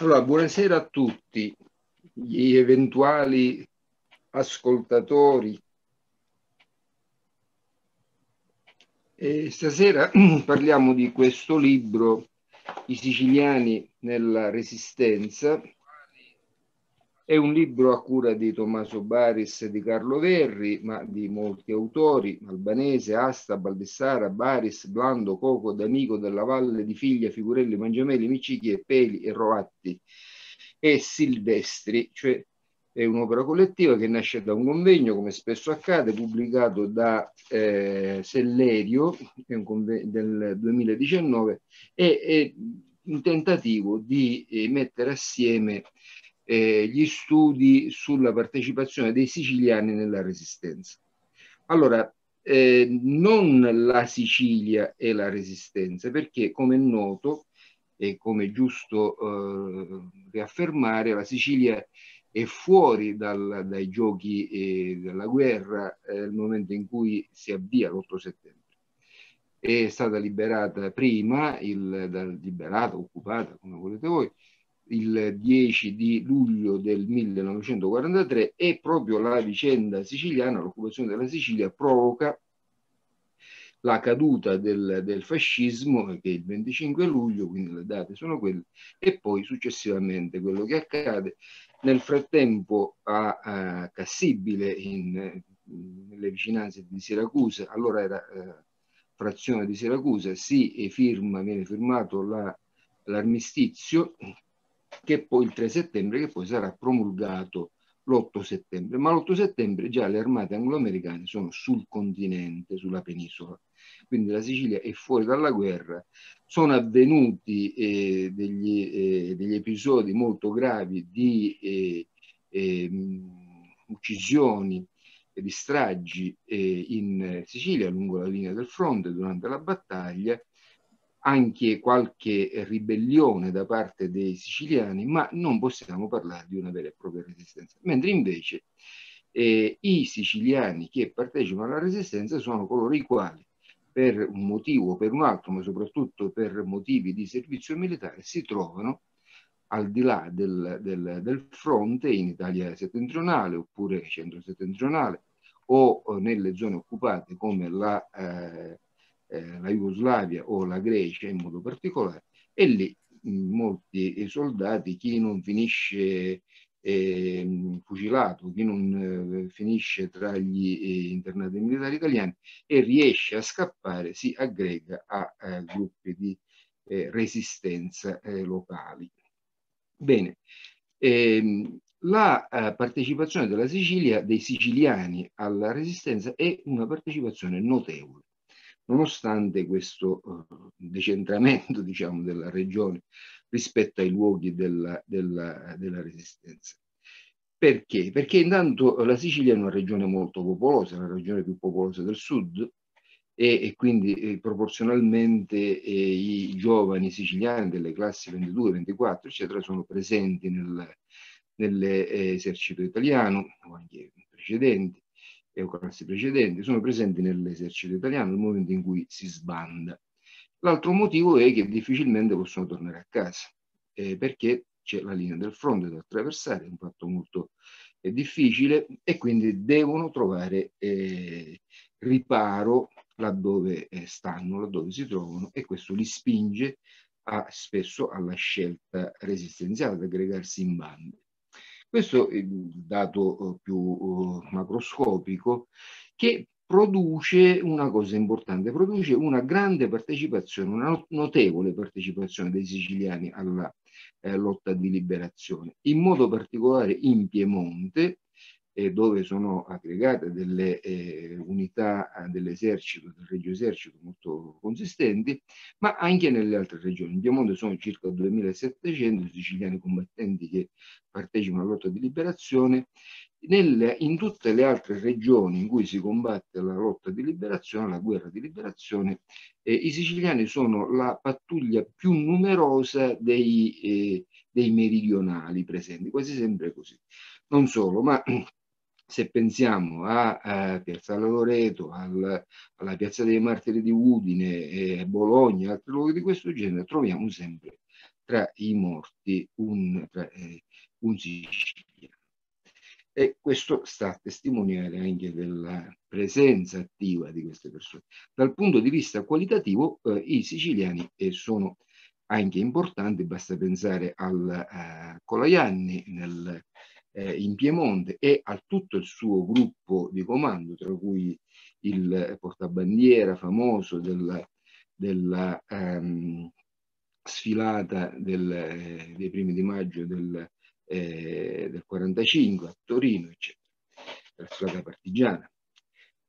Allora, buonasera a tutti gli eventuali ascoltatori. E stasera parliamo di questo libro, I siciliani nella resistenza, è un libro a cura di Tommaso Baris e di Carlo Verri, ma di molti autori, Albanese, Asta, Baldessara, Baris, Blando, Coco, D'Amico, Della Valle, Di Figlia, Figurelli, Mangiameli, Micicchi, Peli e Roatti e Silvestri, cioè è un'opera collettiva che nasce da un convegno, come spesso accade, pubblicato da eh, Sellerio del 2019 e, è un tentativo di eh, mettere assieme eh, gli studi sulla partecipazione dei siciliani nella resistenza. Allora, eh, non la Sicilia e la resistenza, perché come è noto e come è giusto eh, riaffermare, la Sicilia è fuori dal, dai giochi e eh, dalla guerra eh, nel momento in cui si avvia l'8 settembre. È stata liberata prima, il, liberata, occupata, come volete voi, il 10 di luglio del 1943 e proprio la vicenda siciliana, l'occupazione della Sicilia, provoca la caduta del, del, fascismo, che è il 25 luglio, quindi le date sono quelle, e poi successivamente quello che accade. Nel frattempo a, a Cassibile, in, nelle vicinanze di Siracusa, allora era eh, frazione di Siracusa, si eh, firma, viene firmato l'armistizio che poi il 3 settembre, che poi sarà promulgato l'8 settembre, ma l'8 settembre già le armate angloamericane sono sul continente, sulla penisola, quindi la Sicilia è fuori dalla guerra, sono avvenuti eh, degli, eh, degli, episodi molto gravi di eh, ehm, uccisioni e di stragi eh, in Sicilia lungo la linea del fronte durante la battaglia anche qualche eh, ribellione da parte dei siciliani, ma non possiamo parlare di una vera e propria resistenza. Mentre invece eh, i siciliani che partecipano alla resistenza sono coloro i quali per un motivo o per un altro, ma soprattutto per motivi di servizio militare, si trovano al di là del, del, del fronte in Italia settentrionale oppure centro-settentrionale o eh, nelle zone occupate come la eh, eh, la Jugoslavia o la Grecia in modo particolare, e lì molti soldati, chi non finisce eh, fucilato, chi non eh, finisce tra gli eh, internati militari italiani e riesce a scappare, si aggrega a, a eh, gruppi di eh, resistenza locali. Bene, ehm, la partecipazione della Sicilia, dei siciliani alla resistenza è una partecipazione notevole nonostante questo eh, decentramento diciamo, della regione rispetto ai luoghi della, della, della resistenza. Perché? Perché intanto la Sicilia è una regione molto popolosa, la regione più popolosa del sud, e, quindi eh, proporzionalmente eh, i giovani siciliani delle classi 22, 24, eccetera, sono presenti nel, nell'esercito eh, italiano o anche precedenti eucaristi precedenti, sono presenti nell'esercito italiano nel momento in cui si sbanda. L'altro motivo è che difficilmente possono tornare a casa, eh, perché c'è la linea del fronte da attraversare, è un fatto molto eh, difficile e quindi devono trovare eh, riparo laddove eh, stanno, laddove si trovano e questo li spinge a, spesso alla scelta resistenziale, ad aggregarsi in bande. Questo è il dato eh, più eh, macroscopico che produce una cosa importante, produce una grande partecipazione, una notevole partecipazione dei siciliani alla eh, lotta di liberazione, in modo particolare in Piemonte, eh, dove sono aggregate delle eh, unità eh, dell'esercito, del Regio Esercito molto consistenti, ma anche nelle altre regioni. In Piemonte sono circa 2.700 siciliani combattenti che partecipano alla lotta di liberazione. Nelle, in tutte le altre regioni in cui si combatte la lotta di liberazione, la guerra di liberazione, eh, i siciliani sono la pattuglia più numerosa dei, eh, dei meridionali presenti, quasi sempre così. Non solo, ma se pensiamo a, a eh, Piazzale Loreto, al, alla Piazza dei Martiri di Udine, eh, Bologna, altri luoghi di questo genere, troviamo sempre tra i morti un, tra, eh, un siciliano. E questo sta a testimoniare anche della presenza attiva di queste persone. Dal punto di vista qualitativo, eh, i siciliani sono anche importanti, basta pensare al eh, Colaianni nel eh, in Piemonte e a tutto il suo gruppo di comando, tra cui il portabandiera famoso della, della ehm, sfilata del, eh, dei primi di maggio del, eh, del 45 a Torino, eccetera, la sfilata partigiana.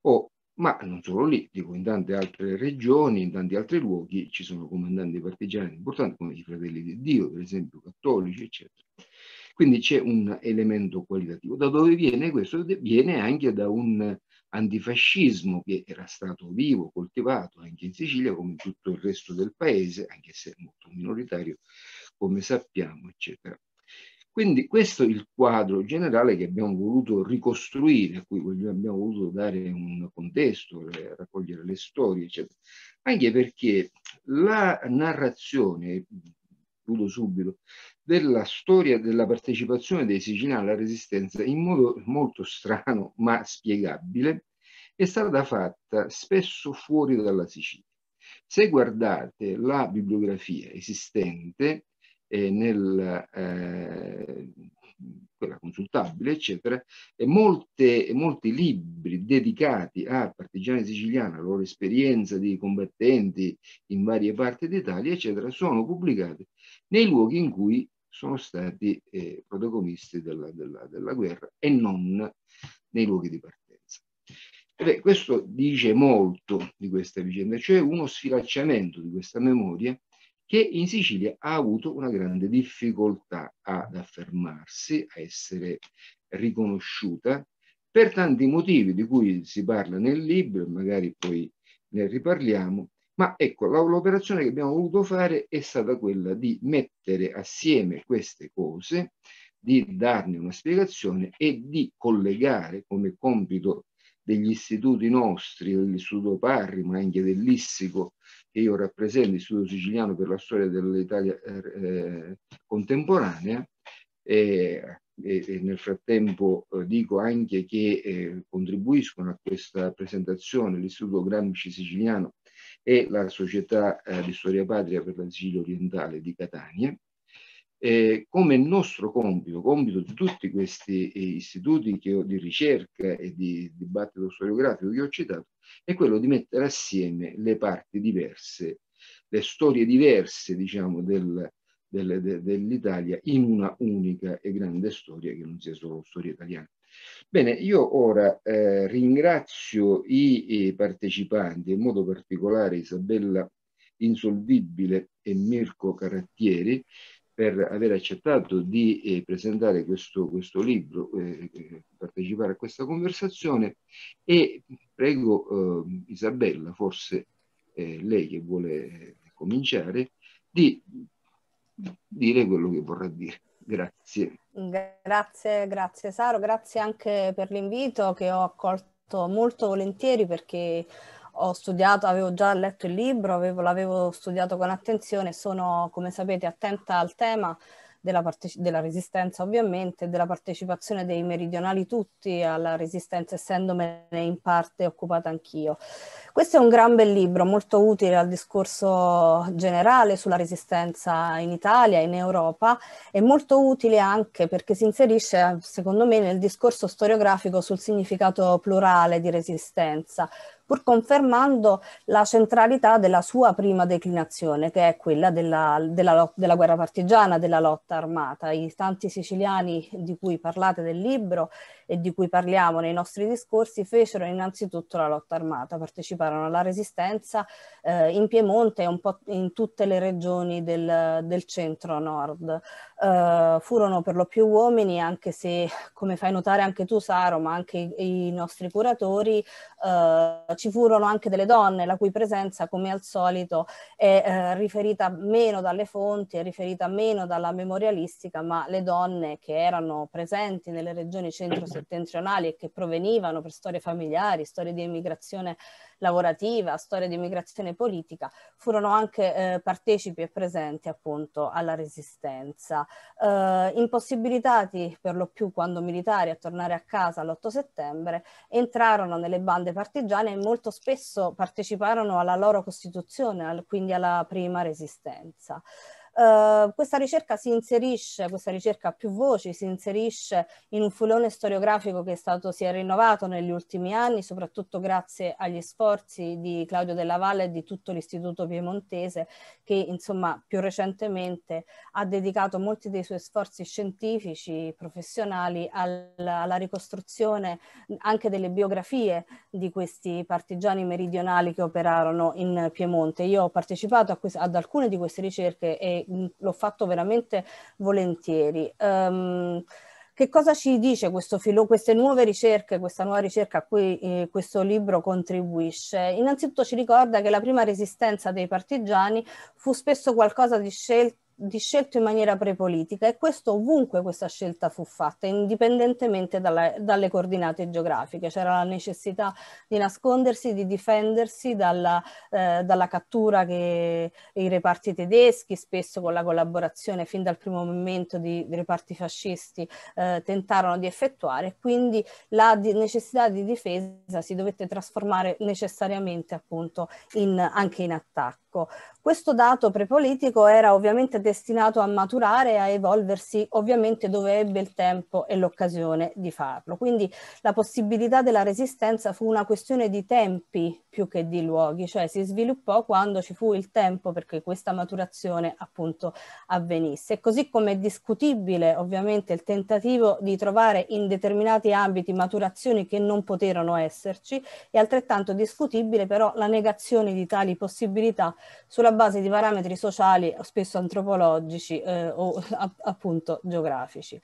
Oh, ma non solo lì, dico in tante altre regioni, in tanti altri luoghi ci sono comandanti partigiani importanti come i Fratelli di Dio, per esempio cattolici, eccetera. Quindi c'è un elemento qualitativo. Da dove viene questo? Viene anche da un antifascismo che era stato vivo, coltivato anche in Sicilia come in tutto il resto del paese, anche se molto minoritario, come sappiamo, eccetera. Quindi questo è il quadro generale che abbiamo voluto ricostruire, a cui abbiamo voluto dare un contesto, eh, raccogliere le storie, eccetera. Anche perché la narrazione, mm, chiudo subito, della storia della partecipazione dei siciliani alla resistenza in modo molto strano ma spiegabile è stata fatta spesso fuori dalla Sicilia. Se guardate la bibliografia esistente eh, nel, eh, quella consultabile, eccetera, e molte, molti libri dedicati a partigiani siciliani, la loro esperienza di combattenti in varie parti d'Italia, eccetera, sono pubblicati nei luoghi in cui sono stati eh, protagonisti della, della, della, guerra e non nei luoghi di partenza. Beh, questo dice molto di questa vicenda, cioè uno sfilacciamento di questa memoria che in Sicilia ha avuto una grande difficoltà ad affermarsi, a essere riconosciuta, per tanti motivi di cui si parla nel libro, magari poi ne riparliamo, ma ecco, l'operazione che abbiamo voluto fare è stata quella di mettere assieme queste cose, di darne una spiegazione e di collegare come compito degli istituti nostri, dell'Istituto Parri, ma anche dell'Issico, che io rappresento, l'Istituto Siciliano per la Storia dell'Italia eh, contemporanea, e, e, nel frattempo eh, dico anche che eh, contribuiscono a questa presentazione l'Istituto Gramsci Siciliano e la Società eh, di Storia Patria per la Sicilia Orientale di Catania. Eh, come nostro compito, compito di tutti questi eh, istituti che, di ricerca e di dibattito storiografico che ho citato, è quello di mettere assieme le parti diverse, le storie diverse, diciamo, del, dell'Italia in una unica e grande storia che non sia solo storia italiana. Bene, io ora eh, ringrazio i, i, partecipanti, in modo particolare Isabella Insolvibile e Mirko Carattieri, per aver accettato di eh, presentare questo, questo libro, eh, eh partecipare a questa conversazione e prego eh, Isabella, forse eh, lei che vuole cominciare, di dire quello che vorrà dire. Grazie. Grazie, grazie Saro, grazie anche per l'invito che ho accolto molto volentieri perché ho studiato, avevo già letto il libro, l'avevo studiato con attenzione, sono come sapete attenta al tema della, parte, della resistenza ovviamente, della partecipazione dei meridionali tutti alla resistenza, essendomene in parte occupata anch'io. Questo è un gran bel libro, molto utile al discorso generale sulla resistenza in Italia, in Europa, e molto utile anche perché si inserisce, secondo me, nel discorso storiografico sul significato plurale di resistenza pur confermando la centralità della sua prima declinazione, che è quella della, della, della guerra partigiana, della lotta armata. I tanti siciliani di cui parlate del libro e di cui parliamo nei nostri discorsi fecero innanzitutto la lotta armata, parteciparono alla resistenza eh, in Piemonte e un po' in tutte le regioni del, del centro-nord. Eh, furono per lo più uomini, anche se, come fai notare anche tu, Saro, ma anche i, i nostri curatori, uh, ci furono anche delle donne, la cui presenza, come al solito, è uh, riferita meno dalle fonti, è riferita meno dalla memorialistica, ma le donne che erano presenti nelle regioni centro-settentrionali e che provenivano per storie familiari, storie di emigrazione lavorativa, storia di immigrazione politica, furono anche eh, partecipi e presenti appunto alla resistenza. Eh, impossibilitati per lo più quando militari a tornare a casa l'8 settembre, entrarono nelle bande partigiane e molto spesso parteciparono alla loro costituzione, al, quindi alla prima resistenza. Uh, questa ricerca si inserisce, questa ricerca a più voci, si inserisce in un filone storiografico che è stato, si è rinnovato negli ultimi anni, soprattutto grazie agli sforzi di Claudio Della Valle e di tutto l'Istituto Piemontese che insomma più recentemente ha dedicato molti dei suoi sforzi scientifici, professionali alla, alla ricostruzione anche delle biografie di questi partigiani meridionali che operarono in Piemonte. Io ho partecipato a ad alcune di queste ricerche e e l'ho fatto veramente volentieri. Um, che cosa ci dice filo, queste nuove ricerche, questa nuova ricerca a cui eh, questo libro contribuisce? Innanzitutto ci ricorda che la prima resistenza dei partigiani fu spesso qualcosa di scelto di scelto in maniera prepolitica e questo ovunque questa scelta fu fatta, indipendentemente dalla, dalle coordinate geografiche. C'era la necessità di nascondersi, di difendersi dalla, eh, dalla cattura che i reparti tedeschi, spesso con la collaborazione fin dal primo momento di, di reparti fascisti, eh, tentarono di effettuare. Quindi la di necessità di difesa si dovette trasformare necessariamente appunto in, anche in attacco. Questo dato prepolitico era ovviamente destinato a maturare e a evolversi ovviamente dove ebbe il tempo e l'occasione di farlo. Quindi la possibilità della resistenza fu una questione di tempi più che di luoghi, cioè si sviluppò quando ci fu il tempo perché questa maturazione appunto avvenisse. così come è discutibile ovviamente il tentativo di trovare in determinati ambiti maturazioni che non poterono esserci, è altrettanto discutibile però la negazione di tali possibilità sulla sulla base di parametri sociali, spesso antropologici eh, o a- appunto geografici.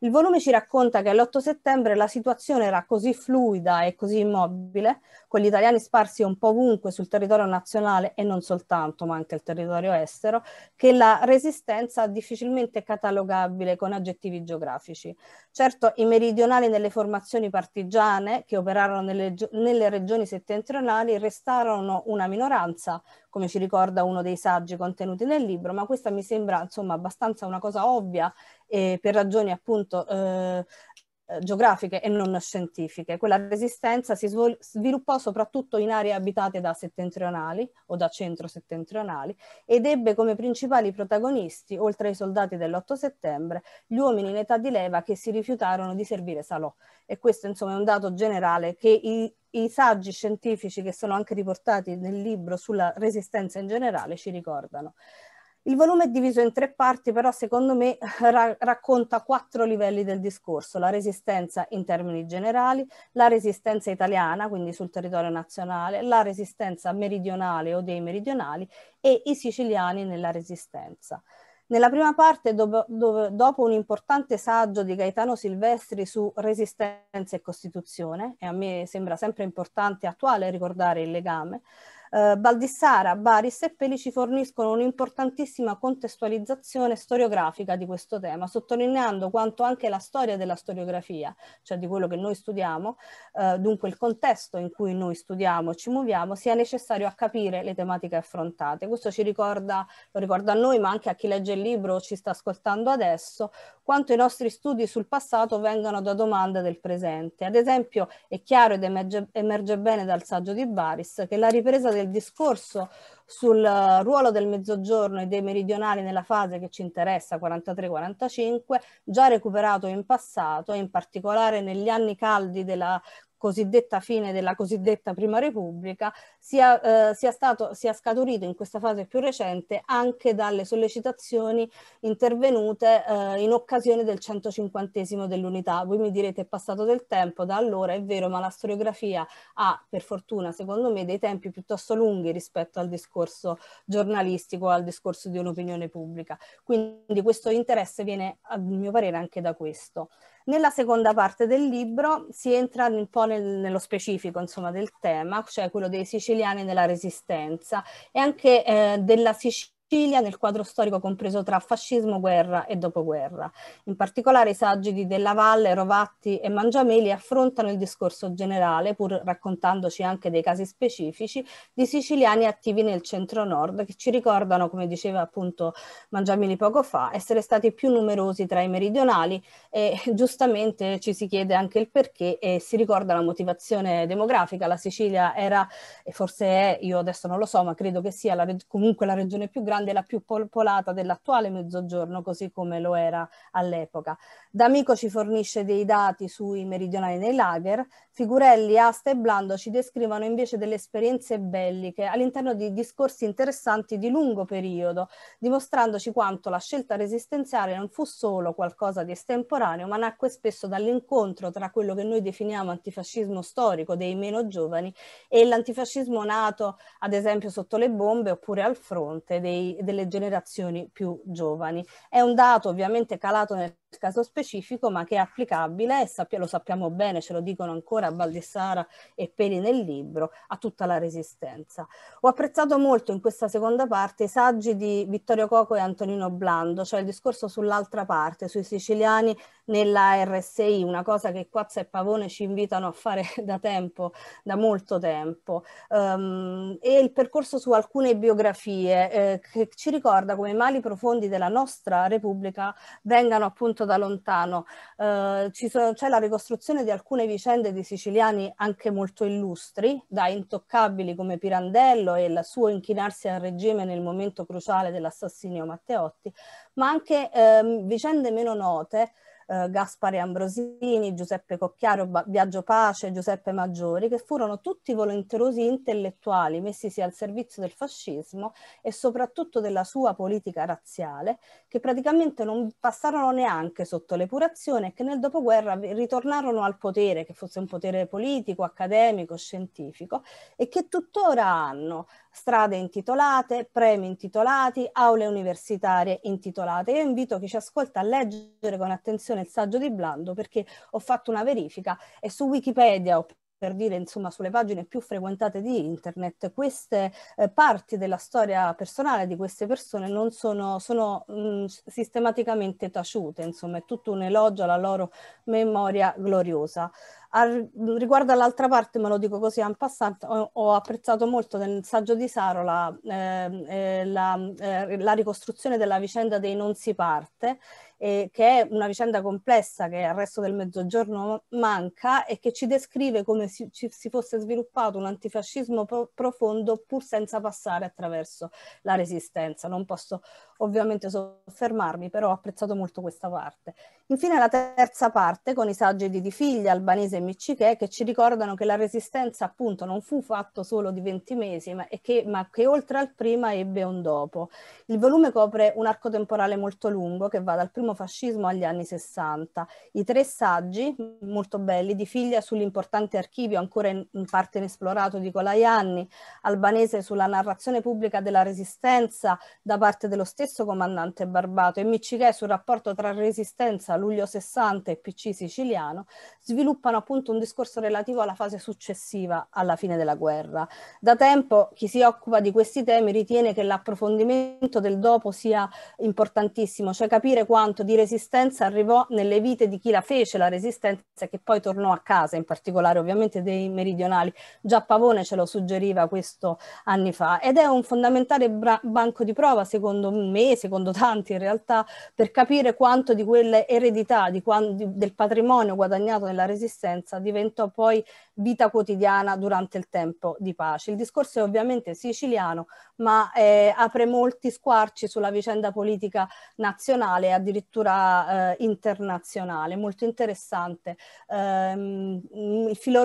Il volume ci racconta che l'8 settembre la situazione era così fluida e così immobile, con gli italiani sparsi un po' ovunque sul territorio nazionale e non soltanto, ma anche il territorio estero, che la resistenza è difficilmente catalogabile con aggettivi geografici. Certo, i meridionali nelle formazioni partigiane che operarono nelle, nelle regioni settentrionali restarono una minoranza, come ci ricorda uno dei saggi contenuti nel libro, ma questa mi sembra insomma abbastanza una cosa ovvia eh, per ragioni appunto eh, eh, geografiche e non scientifiche. Quella resistenza si sviluppò soprattutto in aree abitate da settentrionali o da centro-settentrionali ed ebbe come principali protagonisti, oltre ai soldati dell'8 settembre, gli uomini in età di leva che si rifiutarono di servire Salò. E questo insomma è un dato generale che i, i saggi scientifici che sono anche riportati nel libro sulla resistenza in generale ci ricordano. Il volume è diviso in tre parti, però secondo me eh, ra racconta quattro livelli del discorso, la resistenza in termini generali, la resistenza italiana, quindi sul territorio nazionale, la resistenza meridionale o dei meridionali e i siciliani nella resistenza. Nella prima parte, do do dopo un importante saggio di Gaetano Silvestri su resistenza e Costituzione, e a me sembra sempre importante e attuale ricordare il legame, eh, Baldissara, Baris e Peli ci forniscono un'importantissima contestualizzazione storiografica di questo tema, sottolineando quanto anche la storia della storiografia, cioè di quello che noi studiamo, eh, dunque il contesto in cui noi studiamo e ci muoviamo, sia necessario a capire le tematiche affrontate. Questo ci ricorda, lo ricorda a noi, ma anche a chi legge il libro o ci sta ascoltando adesso, quanto i nostri studi sul passato vengano da domande del presente. Ad esempio, è chiaro ed emerge, emerge bene dal saggio di Baris che la ripresa del discorso sul eh, ruolo del mezzogiorno e dei meridionali nella fase che ci interessa, 43-45, già recuperato in passato, in particolare negli anni caldi della cosiddetta fine della cosiddetta Prima Repubblica sia, eh, sia, stato, sia scaturito in questa fase più recente anche dalle sollecitazioni intervenute eh, in occasione del 150 dell'unità. Voi mi direte è passato del tempo da allora, è vero, ma la storiografia ha per fortuna secondo me dei tempi piuttosto lunghi rispetto al discorso giornalistico, al discorso di un'opinione pubblica. Quindi questo interesse viene a mio parere anche da questo. Nella seconda parte del libro si entra un po' nel, nello specifico insomma, del tema, cioè quello dei siciliani nella resistenza e anche eh, della Sicilia Sicilia nel quadro storico compreso tra fascismo, guerra e dopoguerra. In particolare i saggi di Della Valle, Rovatti e Mangiameli affrontano il discorso generale, pur raccontandoci anche dei casi specifici, di siciliani attivi nel centro-nord che ci ricordano, come diceva appunto Mangiameli poco fa, essere stati più numerosi tra i meridionali e giustamente ci si chiede anche il perché e si ricorda la motivazione demografica. La Sicilia era, e forse è, io adesso non lo so, ma credo che sia la, comunque la regione più grande grande e la più popolata dell'attuale mezzogiorno, così come lo era all'epoca. D'Amico ci fornisce dei dati sui meridionali nei lager, Figurelli, Asta e Blando ci descrivono invece delle esperienze belliche all'interno di discorsi interessanti di lungo periodo, dimostrandoci quanto la scelta resistenziale non fu solo qualcosa di estemporaneo, ma nacque spesso dall'incontro tra quello che noi definiamo antifascismo storico dei meno giovani e l'antifascismo nato ad esempio sotto le bombe oppure al fronte dei delle generazioni più giovani. È un dato ovviamente calato nel caso specifico, ma che è applicabile, e sappi- lo sappiamo bene, ce lo dicono ancora Baldessara e Peli nel libro, a tutta la resistenza. Ho apprezzato molto in questa seconda parte i saggi di Vittorio Coco e Antonino Blando, cioè il discorso sull'altra parte, sui siciliani nella RSI, una cosa che Quazza e Pavone ci invitano a fare da tempo, da molto tempo, um, e il percorso su alcune biografie eh, che ci ricorda come i mali profondi della nostra Repubblica vengano appunto seguito da lontano. Eh, sono, c'è la ricostruzione di alcune vicende di siciliani anche molto illustri, da intoccabili come Pirandello e il suo inchinarsi al regime nel momento cruciale dell'assassinio Matteotti, ma anche eh, vicende meno note eh, Gaspare Ambrosini, Giuseppe Cocchiaro, ba- Biagio Pace, Giuseppe Maggiori, che furono tutti volenterosi intellettuali messisi al servizio del fascismo e soprattutto della sua politica razziale, che praticamente non passarono neanche sotto l'epurazione e che nel dopoguerra ritornarono al potere, che fosse un potere politico, accademico, scientifico, e che tuttora hanno strade intitolate, premi intitolati, aule universitarie intitolate. Io invito chi ci ascolta a leggere con attenzione nel saggio di Blando perché ho fatto una verifica e su Wikipedia ho per dire insomma sulle pagine più frequentate di internet, queste eh, parti della storia personale di queste persone non sono, sono mh, mm, sistematicamente taciute, insomma è tutto un elogio alla loro memoria gloriosa. Al, riguardo all'altra parte, me lo dico così en passant, ho, ho, apprezzato molto nel saggio di Saro ehm, eh, la, eh, eh, la, la ricostruzione della vicenda dei non si parte eh, che è una vicenda complessa che al resto del mezzogiorno manca e che ci descrive come si, ci, si fosse sviluppato un antifascismo pro- profondo pur senza passare attraverso la resistenza. Non posso ovviamente soffermarmi, però ho apprezzato molto questa parte. Infine la terza parte con i saggi di Di Figlia, Albanese e Miccichè che ci ricordano che la resistenza appunto non fu fatto solo di 20 mesi, ma che, ma che oltre al prima ebbe un dopo. Il volume copre un arco temporale molto lungo che va dal primo riformismo, fascismo agli anni 60. I tre saggi, molto belli, di Figlia sull'importante archivio ancora in, in parte inesplorato di Colaianni, Albanese sulla narrazione pubblica della resistenza da parte dello stesso comandante Barbato e Miccichè sul rapporto tra resistenza luglio 60 e PC siciliano, sviluppano appunto un discorso relativo alla fase successiva alla fine della guerra. Da tempo chi si occupa di questi temi ritiene che l'approfondimento del dopo sia importantissimo, cioè capire quanto racconto di resistenza arrivò nelle vite di chi la fece, la resistenza che poi tornò a casa, in particolare ovviamente dei meridionali. Già Pavone ce lo suggeriva questo anni fa ed è un fondamentale bra- banco di prova, secondo me, secondo tanti in realtà, per capire quanto di quell'eredità, di quando, di, del patrimonio guadagnato nella resistenza diventò poi vita quotidiana durante il tempo di pace. Il discorso è ovviamente siciliano, ma eh, apre molti squarci sulla vicenda politica nazionale, e addirittura architettura eh, internazionale, molto interessante. Eh, il filo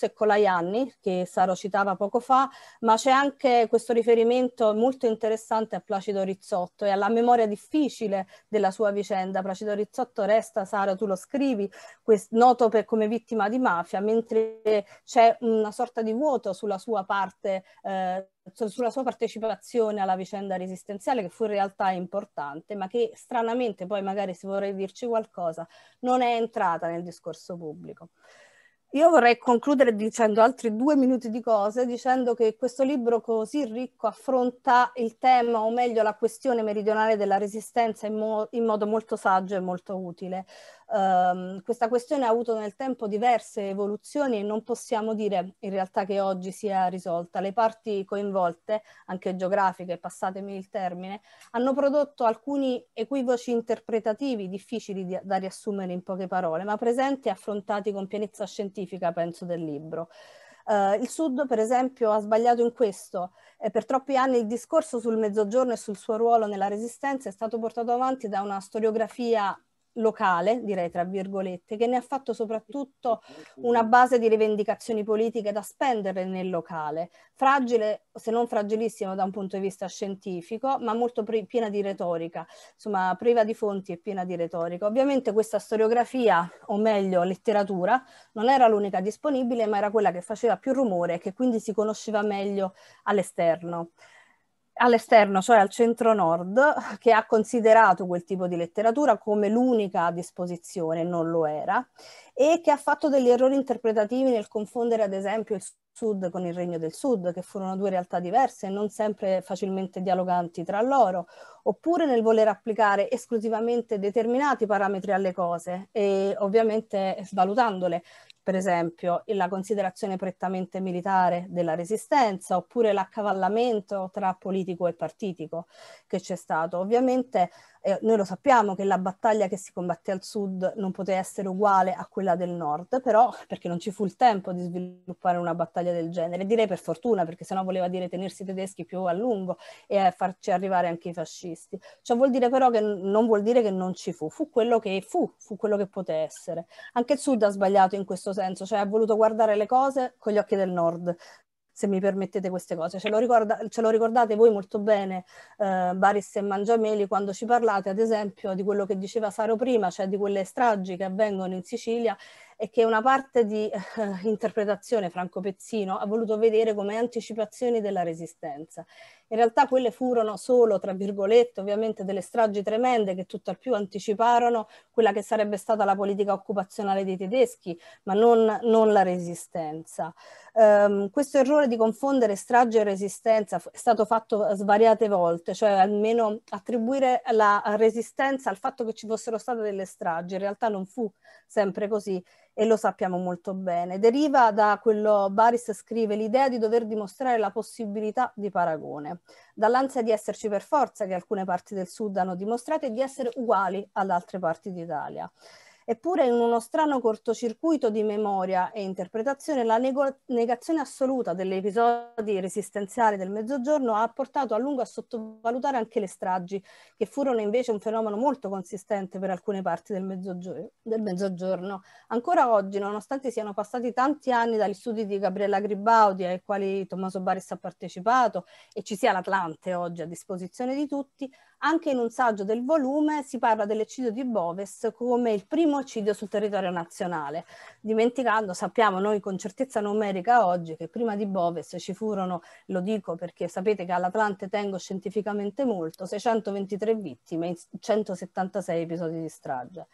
e Colaianni, che Saro citava poco fa, ma c'è anche questo riferimento molto interessante a Placido Rizzotto e alla memoria difficile della sua vicenda. Placido Rizzotto resta, Saro, tu lo scrivi, noto per, come vittima di mafia, mentre c'è una sorta di vuoto sulla sua parte. Eh, sulla sua partecipazione alla vicenda resistenziale che fu in realtà importante ma che stranamente poi magari si vorrei dirci qualcosa non è entrata nel discorso pubblico. Io vorrei concludere dicendo altri due minuti di cose, dicendo che questo libro così ricco affronta il tema, o meglio la questione meridionale della resistenza in, mo- in modo molto saggio e molto utile ehm, questa questione ha avuto nel tempo diverse evoluzioni e non possiamo dire in realtà che oggi sia risolta. Le parti coinvolte, anche geografiche, passatemi il termine, hanno prodotto alcuni equivoci interpretativi difficili di, da riassumere in poche parole, ma presenti e affrontati con pienezza scientifica, penso, del libro. Uh, il Sud, per esempio, ha sbagliato in questo. Eh, per troppi anni il discorso sul mezzogiorno e sul suo ruolo nella resistenza è stato portato avanti da una storiografia locale, direi tra virgolette, che ne ha fatto soprattutto una base di rivendicazioni politiche da spendere nel locale, fragile se non fragilissimo da un punto di vista scientifico, ma molto pri- piena di retorica, insomma priva di fonti e piena di retorica. Ovviamente questa storiografia, o meglio letteratura, non era l'unica disponibile, ma era quella che faceva più rumore e che quindi si conosceva meglio all'esterno all'esterno, cioè al centro-nord, che ha considerato quel tipo di letteratura come l'unica a disposizione, non lo era, e che ha fatto degli errori interpretativi nel confondere ad esempio il sud con il regno del sud, che furono due realtà diverse e non sempre facilmente dialoganti tra loro, oppure nel voler applicare esclusivamente determinati parametri alle cose e ovviamente svalutandole, per esempio la considerazione prettamente militare della resistenza oppure l'accavallamento tra politico e partitico che c'è stato. Ovviamente eh, noi lo sappiamo che la battaglia che si combatté al sud non poteva essere uguale a quella del nord, però perché non ci fu il tempo di sviluppare una battaglia del genere, direi per fortuna, perché sennò voleva dire tenersi i tedeschi più a lungo e farci arrivare anche i fascisti. Ciò vuol dire però che non vuol dire che non ci fu, fu quello che fu, fu quello che poté essere. Anche il sud ha sbagliato in questo senso, cioè ha voluto guardare le cose con gli occhi del nord, se mi permettete queste cose. Ce lo, ricorda, ce lo ricordate voi molto bene, eh, Baris e Mangiameli, quando ci parlate ad esempio di quello che diceva Saro prima, cioè di quelle stragi che avvengono in Sicilia è che una parte di eh, interpretazione Franco Pezzino ha voluto vedere come anticipazioni della resistenza. In realtà quelle furono solo, tra virgolette, ovviamente delle stragi tremende che tutt'al più anticiparono quella che sarebbe stata la politica occupazionale dei tedeschi, ma non, non la resistenza. Um, questo errore di confondere strage e resistenza è stato fatto svariate volte, cioè almeno attribuire la resistenza al fatto che ci fossero state delle stragi, in realtà non fu sempre così e lo sappiamo molto bene. Deriva da quello Baris scrive l'idea di dover dimostrare la possibilità di paragone, dall'ansia di esserci per forza che alcune parti del sud hanno dimostrato e di essere uguali ad altre parti d'Italia. Eppure in uno strano cortocircuito di memoria e interpretazione la negazione assoluta degli episodi resistenziali del Mezzogiorno ha portato a lungo a sottovalutare anche le stragi, che furono invece un fenomeno molto consistente per alcune parti del Mezzogiorno. Del mezzogiorno. Ancora oggi, nonostante siano passati tanti anni dagli studi di Gabriella Gribaudi ai quali Tommaso Baris ha partecipato e ci sia l'Atlante oggi a disposizione di tutti, anche in un saggio del volume si parla dell'eccidio di Boves come il primo eccidio sul territorio nazionale, dimenticando, sappiamo noi con certezza numerica oggi, che prima di Boves ci furono, lo dico perché sapete che all'Atlante tengo scientificamente molto, 623 vittime in 176 episodi di strage.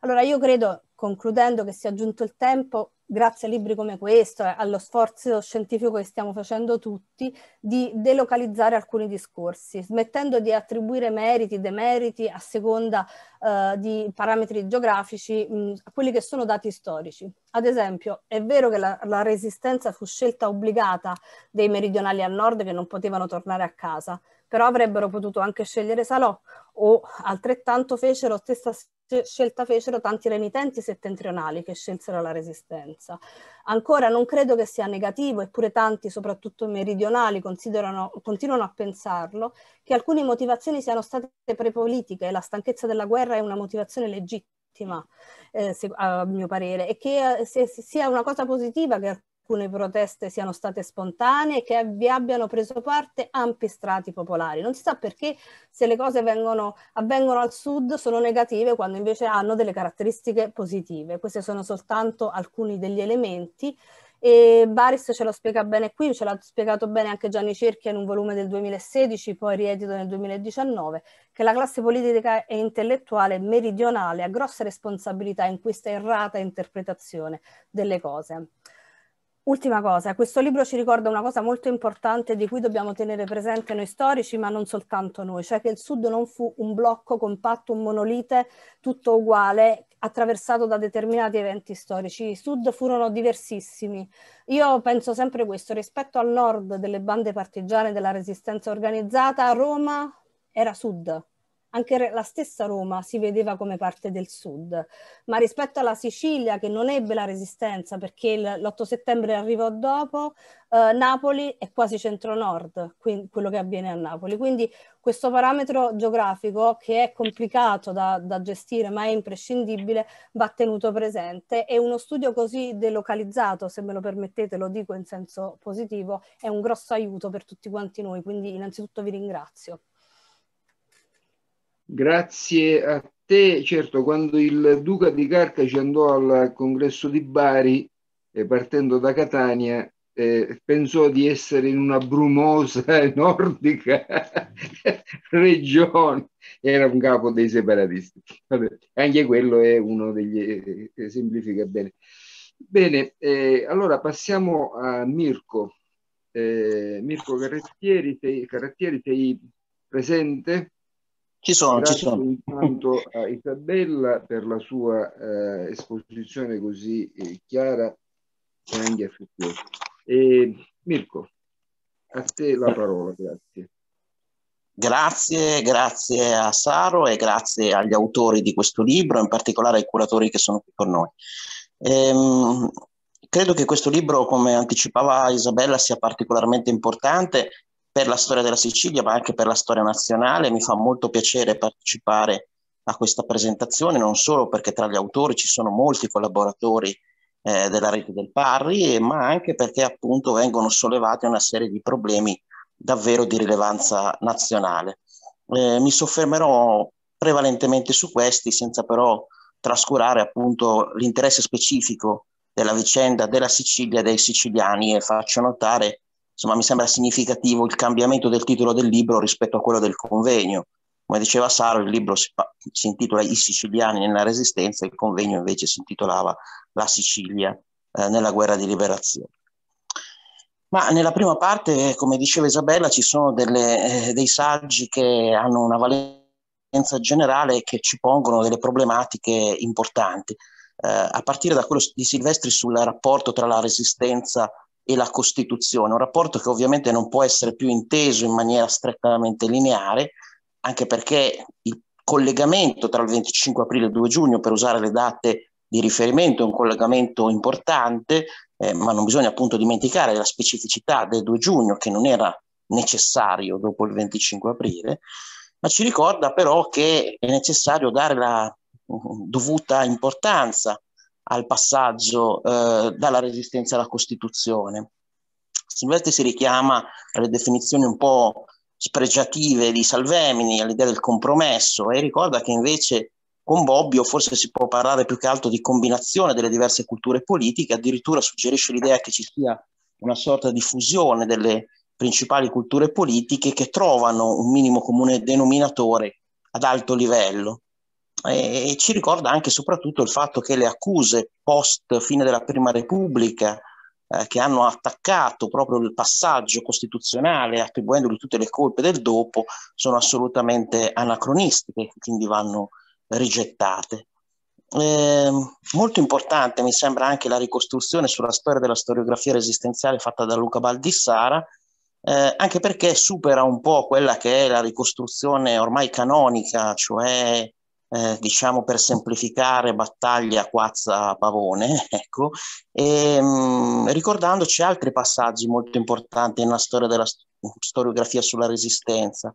Allora io credo, concludendo, che sia giunto il tempo grazie a libri come questo, eh, allo sforzo scientifico che stiamo facendo tutti, di delocalizzare alcuni discorsi, smettendo di attribuire meriti, demeriti a seconda eh, di parametri geografici mh, a quelli che sono dati storici. Ad esempio, è vero che la, la, resistenza fu scelta obbligata dei meridionali al nord che non potevano tornare a casa, però avrebbero potuto anche scegliere Salò o altrettanto fecero, stessa scelta fecero tanti renitenti settentrionali che scelsero la resistenza. Ancora non credo che sia negativo, eppure tanti, soprattutto meridionali, continuano a pensarlo, che alcune motivazioni siano state prepolitiche e la stanchezza della guerra è una motivazione legittima ottima, eh, se, a mio parere, e che eh, se, se sia una cosa positiva che alcune proteste siano state spontanee e che vi abbiano preso parte ampi strati popolari. Non si sa perché se le cose vengono, avvengono al sud sono negative quando invece hanno delle caratteristiche positive. Questi sono soltanto alcuni degli elementi e Baris ce lo spiega bene qui, ce l'ha spiegato bene anche Gianni Cerchia in un volume del 2016, poi riedito nel 2019, che la classe politica e intellettuale meridionale ha grosse responsabilità in questa errata interpretazione delle cose. Ultima cosa, questo libro ci ricorda una cosa molto importante di cui dobbiamo tenere presente noi storici, ma non soltanto noi, cioè che il Sud non fu un blocco compatto, un monolite, tutto uguale, attraversato da determinati eventi storici. I Sud furono diversissimi. Io penso sempre questo, rispetto al Nord delle bande partigiane della resistenza organizzata, Roma era Sud, anche la stessa Roma si vedeva come parte del sud, ma rispetto alla Sicilia che non ebbe la resistenza perché l'8 settembre arrivò dopo, eh, Napoli è quasi centro-nord, quello che avviene a Napoli. Quindi questo parametro geografico che è complicato da, da gestire ma è imprescindibile va tenuto presente e uno studio così delocalizzato, se me lo permettete lo dico in senso positivo, è un grosso aiuto per tutti quanti noi, quindi innanzitutto vi ringrazio. Grazie a te. Certo, quando il duca di Carcaci andò al congresso di Bari, eh, partendo da Catania, eh, pensò di essere in una brumosa e nordica regione. Era un capo dei separatisti. Vabbè, anche quello è uno degli... Eh, eh bene. Bene, eh, allora passiamo a Mirko. Eh, Mirko Carattieri, sei, Carattieri, sei presente? Ci sono, Grazie ci sono. intanto a Isabella per la sua eh, esposizione così eh, chiara e anche affettuosa. E, Mirko, a te la eh. parola, grazie. Grazie, grazie a Saro e grazie agli autori di questo libro, in particolare ai curatori che sono qui con noi. Ehm, credo che questo libro, come anticipava Isabella, sia particolarmente importante per la storia della Sicilia, ma anche per la storia nazionale. Mi fa molto piacere partecipare a questa presentazione, non solo perché tra gli autori ci sono molti collaboratori eh, della rete del Parri, ma anche perché appunto vengono sollevati una serie di problemi davvero di rilevanza nazionale. Eh, mi soffermerò prevalentemente su questi, senza però trascurare appunto l'interesse specifico della vicenda della Sicilia e dei siciliani e faccio notare insomma mi sembra significativo il cambiamento del titolo del libro rispetto a quello del convegno. Come diceva Saro, il libro si, si intitola I siciliani nella resistenza, il convegno invece si intitolava La Sicilia eh, nella guerra di liberazione. Ma nella prima parte, come diceva Isabella, ci sono delle, eh, dei saggi che hanno una valenza generale e che ci pongono delle problematiche importanti. Eh, a partire da quello di Silvestri sul rapporto tra la resistenza e la Costituzione, un rapporto che ovviamente non può essere più inteso in maniera strettamente lineare, anche perché il collegamento tra il 25 aprile e il 2 giugno, per usare le date di riferimento, è un collegamento importante, eh, ma non bisogna appunto dimenticare la specificità del 2 giugno che non era necessario dopo il 25 aprile, ma ci ricorda però che è necessario dare la mm, dovuta importanza al passaggio eh, dalla resistenza alla Costituzione. Silvestri si richiama alle definizioni un po' spregiative di Salvemini, all'idea del compromesso e ricorda che invece con Bobbio forse si può parlare più che altro di combinazione delle diverse culture politiche, addirittura suggerisce l'idea che ci sia una sorta di fusione delle principali culture politiche che trovano un minimo comune denominatore ad alto livello e ci ricorda anche e soprattutto il fatto che le accuse post fine della Prima Repubblica eh, che hanno attaccato proprio il passaggio costituzionale attribuendogli tutte le colpe del dopo sono assolutamente anacronistiche, quindi vanno rigettate. Eh, molto importante mi sembra anche la ricostruzione sulla storia della storiografia resistenziale fatta da Luca Baldissara, eh, anche perché supera un po' quella che è la ricostruzione ormai canonica, cioè eh, diciamo per semplificare battaglia Quazza Pavone, ecco, e, ehm, mh, ricordandoci altri passaggi molto importanti nella storia della storiografia sulla resistenza.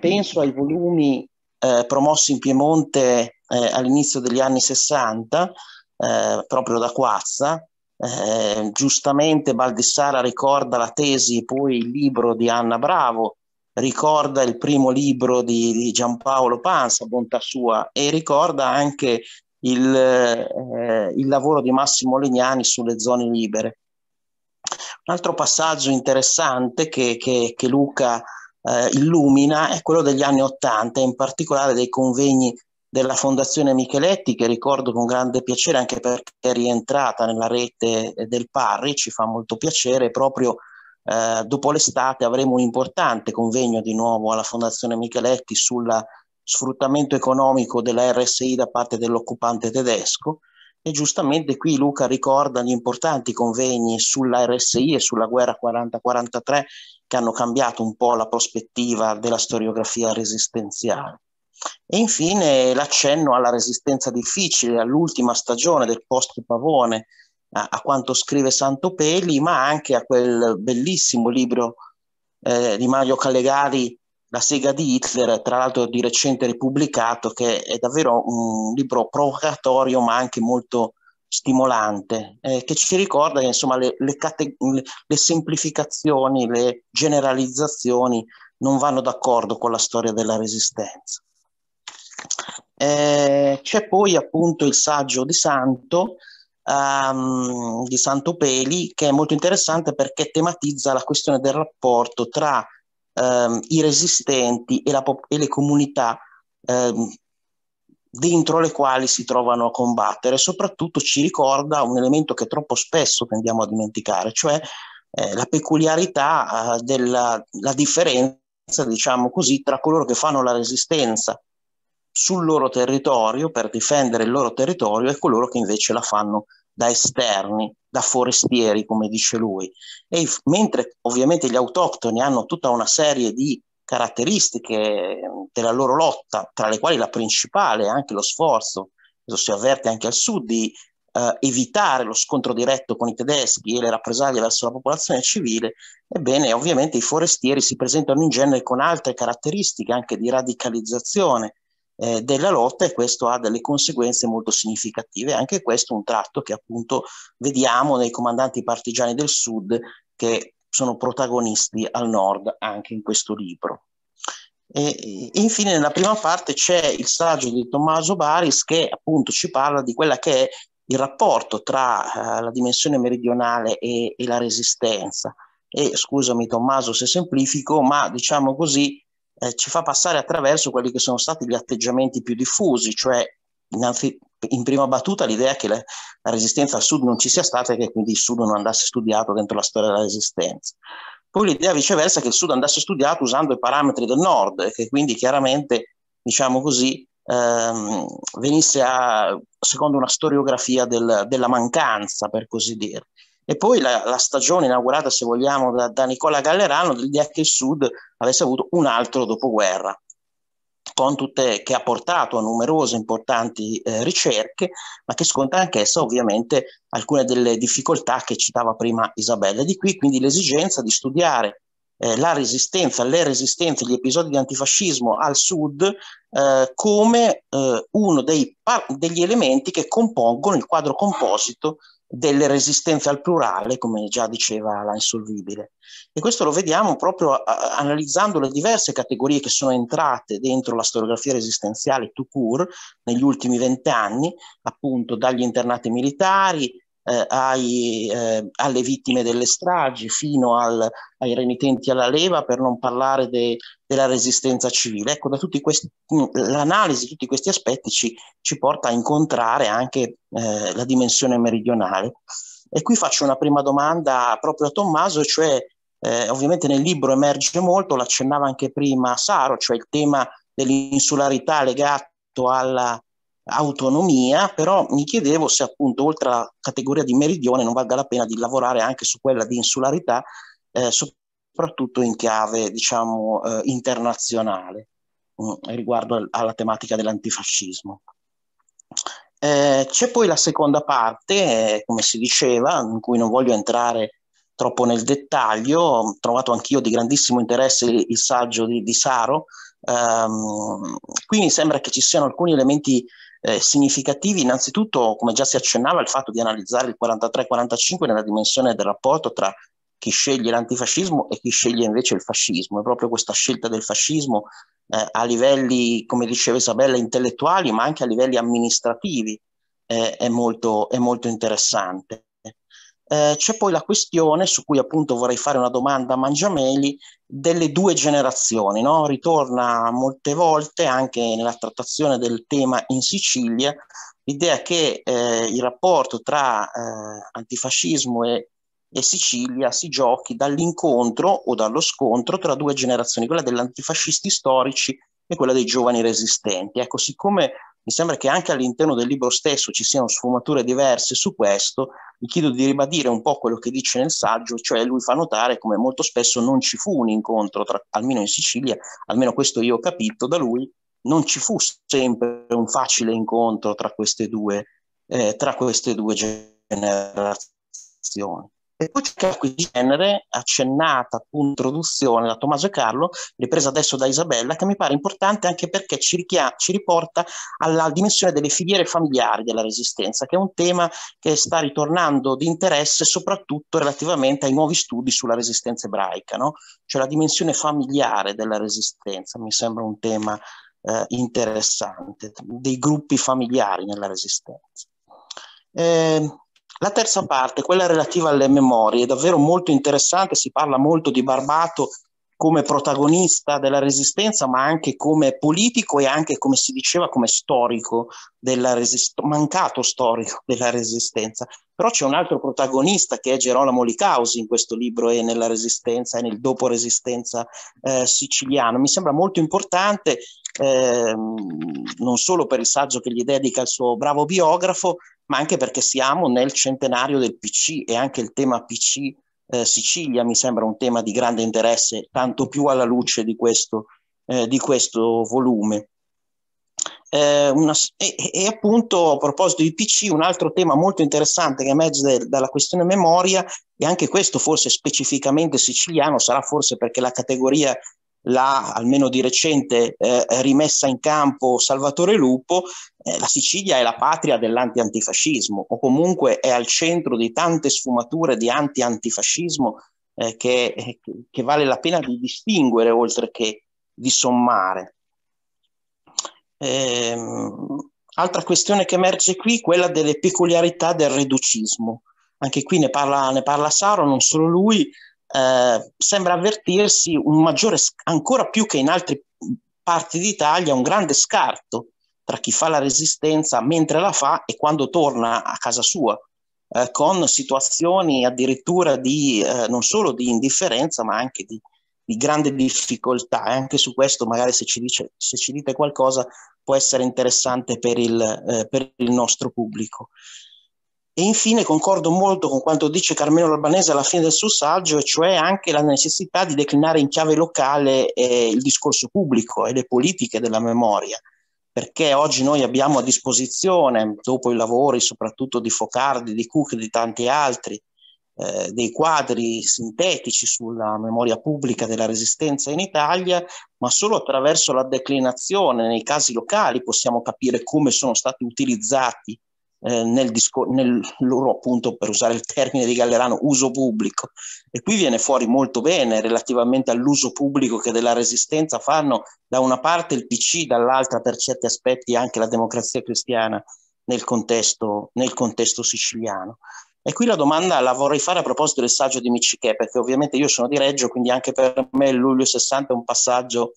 Penso ai volumi eh, promossi in Piemonte eh, all'inizio degli anni 60, eh, proprio da Quazza. Eh, giustamente Baldissara ricorda la tesi poi il libro di Anna Bravo, ricorda il primo libro di, di Giampaolo Panza, bontà sua, e ricorda anche il, eh, il lavoro di Massimo Legnani sulle zone libere. Un altro passaggio interessante che, che, che Luca eh, illumina è quello degli anni Ottanta, in particolare dei convegni della Fondazione Micheletti, che ricordo con grande piacere anche perché è rientrata nella rete del Parri, ci fa molto piacere proprio eh, dopo l'estate avremo un importante convegno di nuovo alla Fondazione Micheletti sul sfruttamento economico della RSI da parte dell'occupante tedesco e giustamente qui Luca ricorda gli importanti convegni sulla RSI e sulla guerra 40-43 che hanno cambiato un po' la prospettiva della storiografia resistenziale. E infine l'accenno alla resistenza difficile, all'ultima stagione del post Pavone, a, a quanto scrive Santo Peli, ma anche a quel bellissimo libro eh, di Mario Callegari, La sega di Hitler, tra l'altro di recente ripubblicato, che è davvero un libro provocatorio ma anche molto stimolante, eh, che ci ricorda che insomma, le, le, cate- le semplificazioni, le generalizzazioni non vanno d'accordo con la storia della resistenza. Eh, c'è poi appunto il saggio di Santo um, di Peli, che è molto interessante perché tematizza la questione del rapporto tra um, i resistenti e, pop- e le comunità um, dentro le quali si trovano a combattere. Soprattutto ci ricorda un elemento che troppo spesso tendiamo a dimenticare, cioè eh, la peculiarità eh, della differenza, diciamo così, tra coloro che fanno la resistenza sul loro territorio per difendere il loro territorio e coloro che invece la fanno da esterni, da forestieri, come dice lui. E mentre ovviamente gli autoctoni hanno tutta una serie di caratteristiche mm, della loro lotta, tra le quali la principale è anche lo sforzo, questo si avverte anche al sud, di eh, evitare lo scontro diretto con i tedeschi e le rappresaglie verso la popolazione civile, ebbene ovviamente i forestieri si presentano in genere con altre caratteristiche anche di radicalizzazione, eh, della lotta e questo ha delle conseguenze molto significative. Anche questo è un tratto che appunto vediamo nei comandanti partigiani del sud che sono protagonisti al nord anche in questo libro. E, e infine nella prima parte c'è il saggio di Tommaso Baris che appunto ci parla di quella che è il rapporto tra eh, la dimensione meridionale e, e la resistenza. E scusami Tommaso se semplifico, ma diciamo così, eh, ci fa passare attraverso quelli che sono stati gli atteggiamenti più diffusi, cioè innanzi, in prima battuta l'idea che la, la, resistenza al Sud non ci sia stata e che quindi il Sud non andasse studiato dentro la storia della resistenza. Poi l'idea viceversa che il Sud andasse studiato usando i parametri del Nord e che quindi chiaramente, diciamo così, ehm, venisse a, secondo una storiografia del, della mancanza, per così dire. E poi la, la stagione inaugurata, se vogliamo, da, da Nicola Gallerano, dell'idea che il Sud avesse avuto un altro dopoguerra, tutte, che ha portato a numerose importanti eh, ricerche, ma che sconta anch'essa ovviamente alcune delle difficoltà che citava prima Isabella. Di qui quindi l'esigenza di studiare eh, la resistenza, le resistenze, gli episodi di antifascismo al sud eh, come eh, uno dei, degli elementi che compongono il quadro composito delle resistenze al plurale, come già diceva la Insolvibile. E questo lo vediamo proprio a, analizzando le diverse categorie che sono entrate dentro la storiografia resistenziale tout court negli ultimi vent'anni, appunto dagli internati militari eh, ai, eh, alle vittime delle stragi, fino al, ai renitenti alla leva, per non parlare de, della resistenza civile. Ecco, da tutti questi, mm, l'analisi di tutti questi aspetti ci, ci porta a incontrare anche eh, la dimensione meridionale. E qui faccio una prima domanda proprio a Tommaso, cioè eh, ovviamente nel libro emerge molto, l'accennava anche prima Saro, cioè il tema dell'insularità legato alla, autonomia, però mi chiedevo se appunto oltre alla categoria di meridione non valga la pena di lavorare anche su quella di insularità, eh, soprattutto in chiave diciamo eh, internazionale mh, mm, riguardo al, alla tematica dell'antifascismo. Eh, c'è poi la seconda parte, eh, come si diceva, in cui non voglio entrare troppo nel dettaglio, ho trovato anch'io di grandissimo interesse il, il saggio di, di Saro, um, ehm, qui mi sembra che ci siano alcuni elementi eh, significativi innanzitutto, come già si accennava, il fatto di analizzare il 43-45 nella dimensione del rapporto tra chi sceglie l'antifascismo e chi sceglie invece il fascismo. È proprio questa scelta del fascismo eh, a livelli, come diceva Isabella, intellettuali, ma anche a livelli amministrativi eh, è, molto, è molto interessante. Eh, c'è poi la questione, su cui appunto vorrei fare una domanda a Mangiameli, delle due generazioni. No? Ritorna molte volte anche nella trattazione del tema in Sicilia l'idea che eh, il rapporto tra eh, antifascismo e, e Sicilia si giochi dall'incontro o dallo scontro tra due generazioni, quella degli antifascisti storici e quella dei giovani resistenti. Ecco, siccome mi sembra che anche all'interno del libro stesso ci siano sfumature diverse su questo. Mi chiedo di ribadire un po' quello che dice nel saggio, cioè lui fa notare come molto spesso non ci fu un incontro, tra, almeno in Sicilia, almeno questo io ho capito da lui, non ci fu sempre un facile incontro tra queste due, eh, tra queste due generazioni. E poi c'è qui di genere, accennata appunto introduzione da Tommaso e Carlo, ripresa adesso da Isabella, che mi pare importante anche perché ci, richia- ci riporta alla dimensione delle filiere familiari della resistenza, che è un tema che sta ritornando di interesse soprattutto relativamente ai nuovi studi sulla resistenza ebraica, no? cioè la dimensione familiare della resistenza, mi sembra un tema eh, interessante, dei gruppi familiari nella resistenza. Eh, la terza parte, quella relativa alle memorie, è davvero molto interessante, si parla molto di Barbato come protagonista della resistenza, ma anche come politico e anche, come si diceva, come storico della resistenza, mancato storico della resistenza. Però c'è un altro protagonista che è Gerolamo Licausi in questo libro e nella resistenza e nel dopo resistenza eh, siciliano. Mi sembra molto importante Ehm, non solo per il saggio che gli dedica il suo bravo biografo, ma anche perché siamo nel centenario del PC e anche il tema PC eh, Sicilia mi sembra un tema di grande interesse, tanto più alla luce di questo, eh, di questo volume. Ehm, una, e, e, appunto a proposito di PC, un altro tema molto interessante che emerge dalla questione memoria, e anche questo forse specificamente siciliano, sarà forse perché la categoria la, almeno di recente, eh, rimessa in campo Salvatore Lupo, eh, la Sicilia è la patria dell'anti-antifascismo o comunque è al centro di tante sfumature di anti-antifascismo eh, che, eh, che, vale la pena di distinguere oltre che di sommare. Ehm, altra questione che emerge qui, quella delle peculiarità del reducismo. Anche qui ne parla, ne parla Saro, non solo lui, eh, sembra avvertirsi un maggiore, ancora più che in altre parti d'Italia, un grande scarto tra chi fa la resistenza mentre la fa e quando torna a casa sua, eh, con situazioni addirittura di, eh, non solo di indifferenza, ma anche di, di grande difficoltà. E anche su questo, magari se ci, dice, se ci dite qualcosa, può essere interessante per il, eh, per il nostro pubblico. E infine concordo molto con quanto dice Carmelo Albanese alla fine del suo saggio, e cioè anche la necessità di declinare in chiave locale eh, il discorso pubblico e le politiche della memoria, perché oggi noi abbiamo a disposizione, dopo i lavori soprattutto di Focardi, di Cook e di tanti altri, eh, dei quadri sintetici sulla memoria pubblica della resistenza in Italia, ma solo attraverso la declinazione nei casi locali possiamo capire come sono stati utilizzati eh, nel discor- nel loro appunto, per usare il termine di Gallerano, uso pubblico. E qui viene fuori molto bene relativamente all'uso pubblico che della resistenza fanno da una parte il PC, dall'altra per certi aspetti anche la democrazia cristiana nel contesto, nel contesto siciliano. E qui la domanda la vorrei fare a proposito del saggio di Michichè, perché ovviamente io sono di Reggio, quindi anche per me il luglio 60 è un passaggio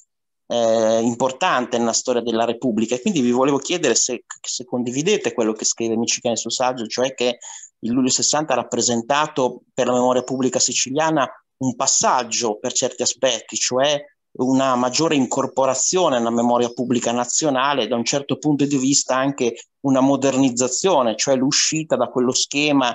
eh, importante nella storia della Repubblica e quindi vi volevo chiedere se, se condividete quello che scrive Michigan nel suo saggio, cioè che il luglio 60 ha rappresentato per la memoria pubblica siciliana un passaggio per certi aspetti, cioè una maggiore incorporazione nella memoria pubblica nazionale da un certo punto di vista anche una modernizzazione, cioè l'uscita da quello schema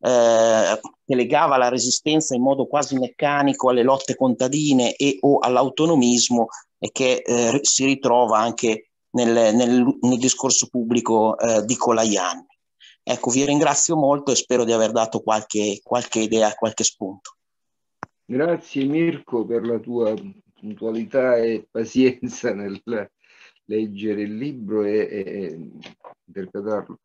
eh, che legava la resistenza in modo quasi meccanico alle lotte contadine e o all'autonomismo e che eh, si ritrova anche nel, nel, nel discorso pubblico eh, di Colaianni. Ecco, vi ringrazio molto e spero di aver dato qualche, qualche idea, qualche spunto. Grazie Mirko per la tua puntualità e pazienza nel leggere il libro e, e interpretarlo.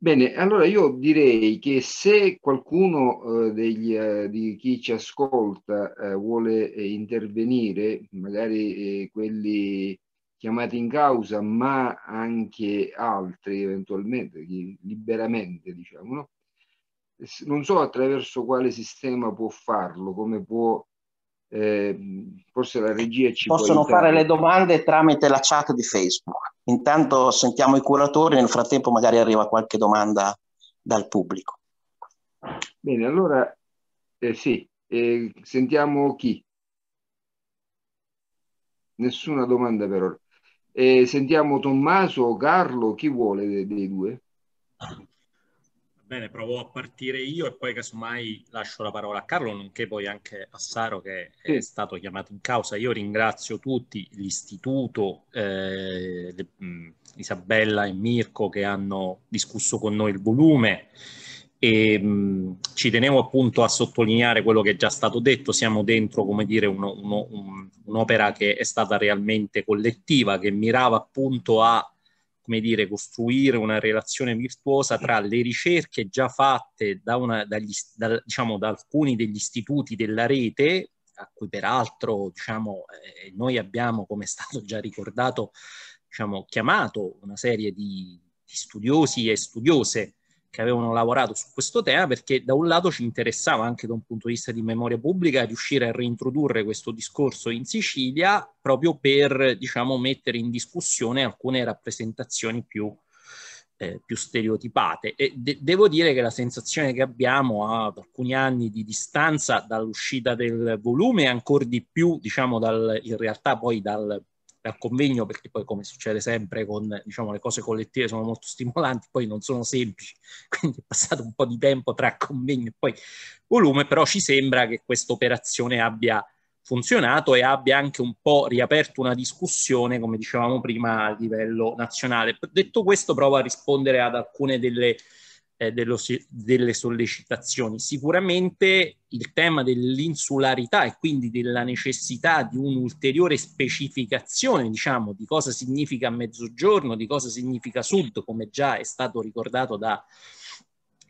Bene, allora io direi che se qualcuno eh, degli, eh, di chi ci ascolta eh, vuole eh, intervenire, magari eh, quelli chiamati in causa, ma anche altri eventualmente, liberamente diciamo, no? non so attraverso quale sistema può farlo, come può Ehm, forse la regia ci possono fare le domande tramite la chat di Facebook. Intanto sentiamo i curatori, nel frattempo magari arriva qualche domanda dal pubblico. Bene, allora eh, sì, eh, sentiamo chi? Nessuna domanda per ora. Eh, sentiamo Tommaso, Carlo, chi vuole dei, dei due? Bene, provo a partire io e poi casomai lascio la parola a Carlo, nonché poi anche a Saro che sì. è stato chiamato in causa. Io ringrazio tutti, l'istituto, eh, mm, Isabella e Mirko che hanno discusso con noi il volume e mh, mm, ci tenevo appunto a sottolineare quello che è già stato detto, siamo dentro come dire uno, uno, un, un'opera che è stata realmente collettiva, che mirava appunto a come dire, costruire una relazione virtuosa tra le ricerche già fatte da, una, dagli, da, diciamo, da alcuni degli istituti della rete, a cui peraltro diciamo, eh, noi abbiamo, come è stato già ricordato, diciamo, chiamato una serie di, di studiosi e studiose che avevano lavorato su questo tema perché da un lato ci interessava anche da un punto di vista di memoria pubblica riuscire a reintrodurre questo discorso in Sicilia proprio per diciamo mettere in discussione alcune rappresentazioni più, eh, più stereotipate e de- devo dire che la sensazione che abbiamo ad alcuni anni di distanza dall'uscita del volume ancora di più diciamo dal, in realtà poi dal al convegno, perché poi come succede sempre con diciamo, le cose collettive sono molto stimolanti, poi non sono semplici, quindi è passato un po' di tempo tra convegno e poi volume, però ci sembra che questa operazione abbia funzionato e abbia anche un po' riaperto una discussione, come dicevamo prima, a livello nazionale. Detto questo, provo a rispondere ad alcune delle domande eh, dello, delle sollecitazioni. Sicuramente il tema dell'insularità e quindi della necessità di un'ulteriore specificazione, diciamo, di cosa significa mezzogiorno, di cosa significa sud, come già è stato ricordato da,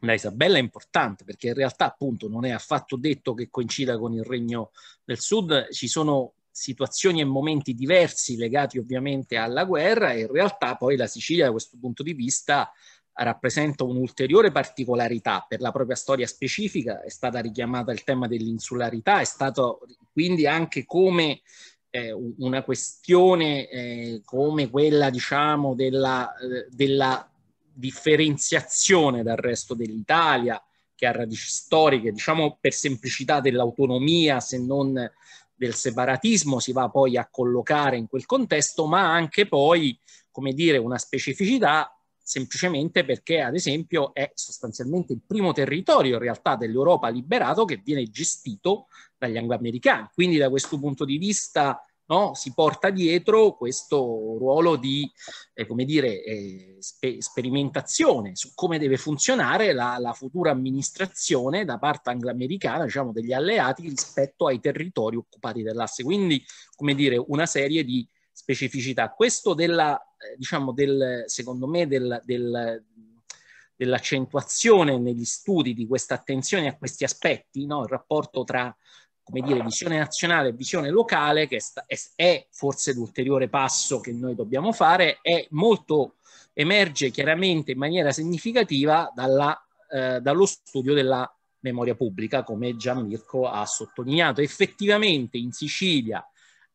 da Isabella è importante perché in realtà appunto non è affatto detto che coincida con il regno del sud, ci sono situazioni e momenti diversi legati ovviamente alla guerra e in realtà poi la Sicilia da questo punto di vista rappresenta un'ulteriore particolarità per la propria storia specifica, è stata richiamata il tema dell'insularità, è stato quindi anche come eh, una questione eh, come quella diciamo della, eh, della differenziazione dal resto dell'Italia che ha radici storiche, diciamo per semplicità dell'autonomia se non del separatismo si va poi a collocare in quel contesto, ma anche poi, come dire, una specificità semplicemente perché ad esempio è sostanzialmente il primo territorio in realtà dell'Europa liberato che viene gestito dagli angloamericani. Quindi da questo punto di vista no, si porta dietro questo ruolo di eh, come dire, eh, sperimentazione su come deve funzionare la, la futura amministrazione da parte angloamericana, diciamo, degli alleati rispetto ai territori occupati dall'asse. Quindi come dire, una serie di specificità. Questo della, eh, diciamo, del, secondo me, del, del, dell'accentuazione negli studi di questa attenzione a questi aspetti, no? il rapporto tra come dire, visione nazionale e visione locale, che è, è forse l'ulteriore passo che noi dobbiamo fare, è molto, emerge chiaramente in maniera significativa dalla, eh, dallo studio della memoria pubblica, come Gian Mirko ha sottolineato. Effettivamente in Sicilia,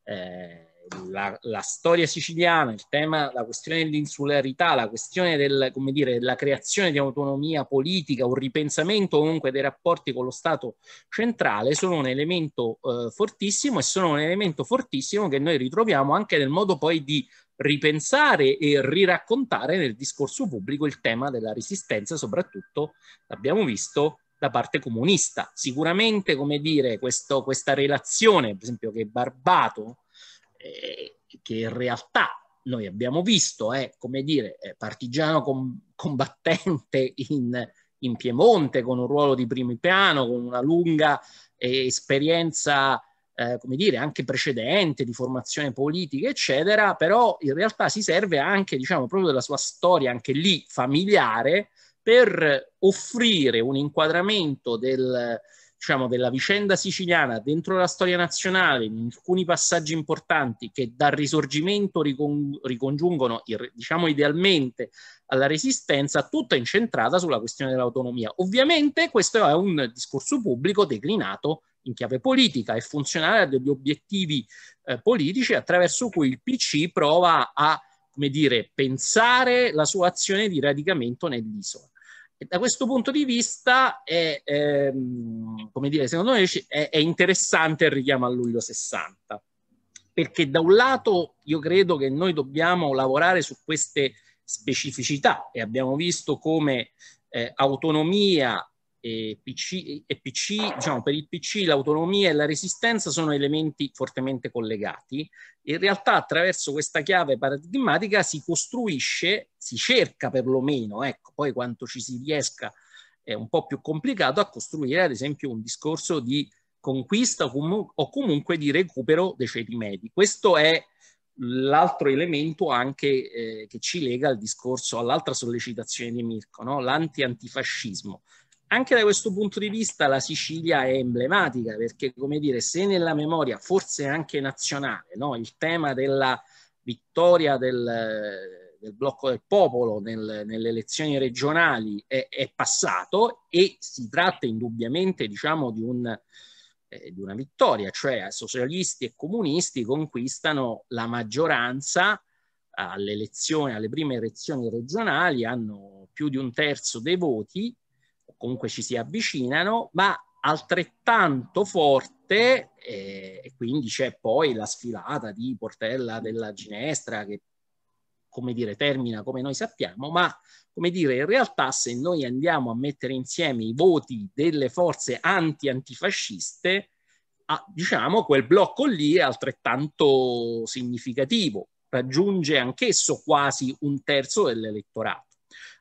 eh, la, la, storia siciliana, il tema, la questione dell'insularità, la questione del, come dire, della creazione di autonomia politica, un ripensamento comunque dei rapporti con lo Stato centrale sono un elemento eh, fortissimo e sono un elemento fortissimo che noi ritroviamo anche nel modo poi di ripensare e riraccontare nel discorso pubblico il tema della resistenza, soprattutto, l'abbiamo visto, da parte comunista. Sicuramente, come dire, questo, questa relazione, per esempio, che Barbato eh, che in realtà noi abbiamo visto è, come dire, partigiano com- combattente in, in, Piemonte con un ruolo di primo piano, con una lunga eh, esperienza, eh, come dire, anche precedente di formazione politica, eccetera, però in realtà si serve anche, diciamo, proprio della sua storia, anche lì familiare, per offrire un inquadramento del, diciamo, della vicenda siciliana dentro la storia nazionale, in alcuni passaggi importanti che dal risorgimento ricon- ricongiungono, il, diciamo idealmente, alla resistenza, tutta incentrata sulla questione dell'autonomia. Ovviamente questo è un discorso pubblico declinato in chiave politica e funzionale a degli obiettivi eh, politici attraverso cui il PC prova a, come dire, pensare la sua azione di radicamento nell'isola. E da questo punto di vista è, ehm, come dire, secondo me è, è interessante il richiamo a luglio 60, perché da un lato io credo che noi dobbiamo lavorare su queste specificità e abbiamo visto come eh, autonomia e PC, e PC diciamo, per il PC l'autonomia e la resistenza sono elementi fortemente collegati. In realtà attraverso questa chiave paradigmatica si costruisce, si cerca perlomeno, ecco, poi quanto ci si riesca è un po' più complicato, a costruire ad esempio un discorso di conquista o comunque di recupero dei ceti medi. Questo è l'altro elemento anche eh, che ci lega al discorso, all'altra sollecitazione di Mirko, no? l'anti-antifascismo anche da questo punto di vista la Sicilia è emblematica perché, come dire, se nella memoria, forse anche nazionale, no, il tema della vittoria del, del blocco del popolo nel, nelle elezioni regionali è, è, passato e si tratta indubbiamente, diciamo, di, un, eh, di una vittoria, cioè socialisti e comunisti conquistano la maggioranza alle elezioni, alle prime elezioni regionali, hanno più di un terzo dei voti comunque ci si avvicinano, ma altrettanto forte eh, e quindi c'è poi la sfilata di Portella della Ginestra che come dire termina come noi sappiamo, ma come dire in realtà se noi andiamo a mettere insieme i voti delle forze anti-antifasciste, ah, diciamo quel blocco lì è altrettanto significativo, raggiunge anch'esso quasi un terzo dell'elettorato.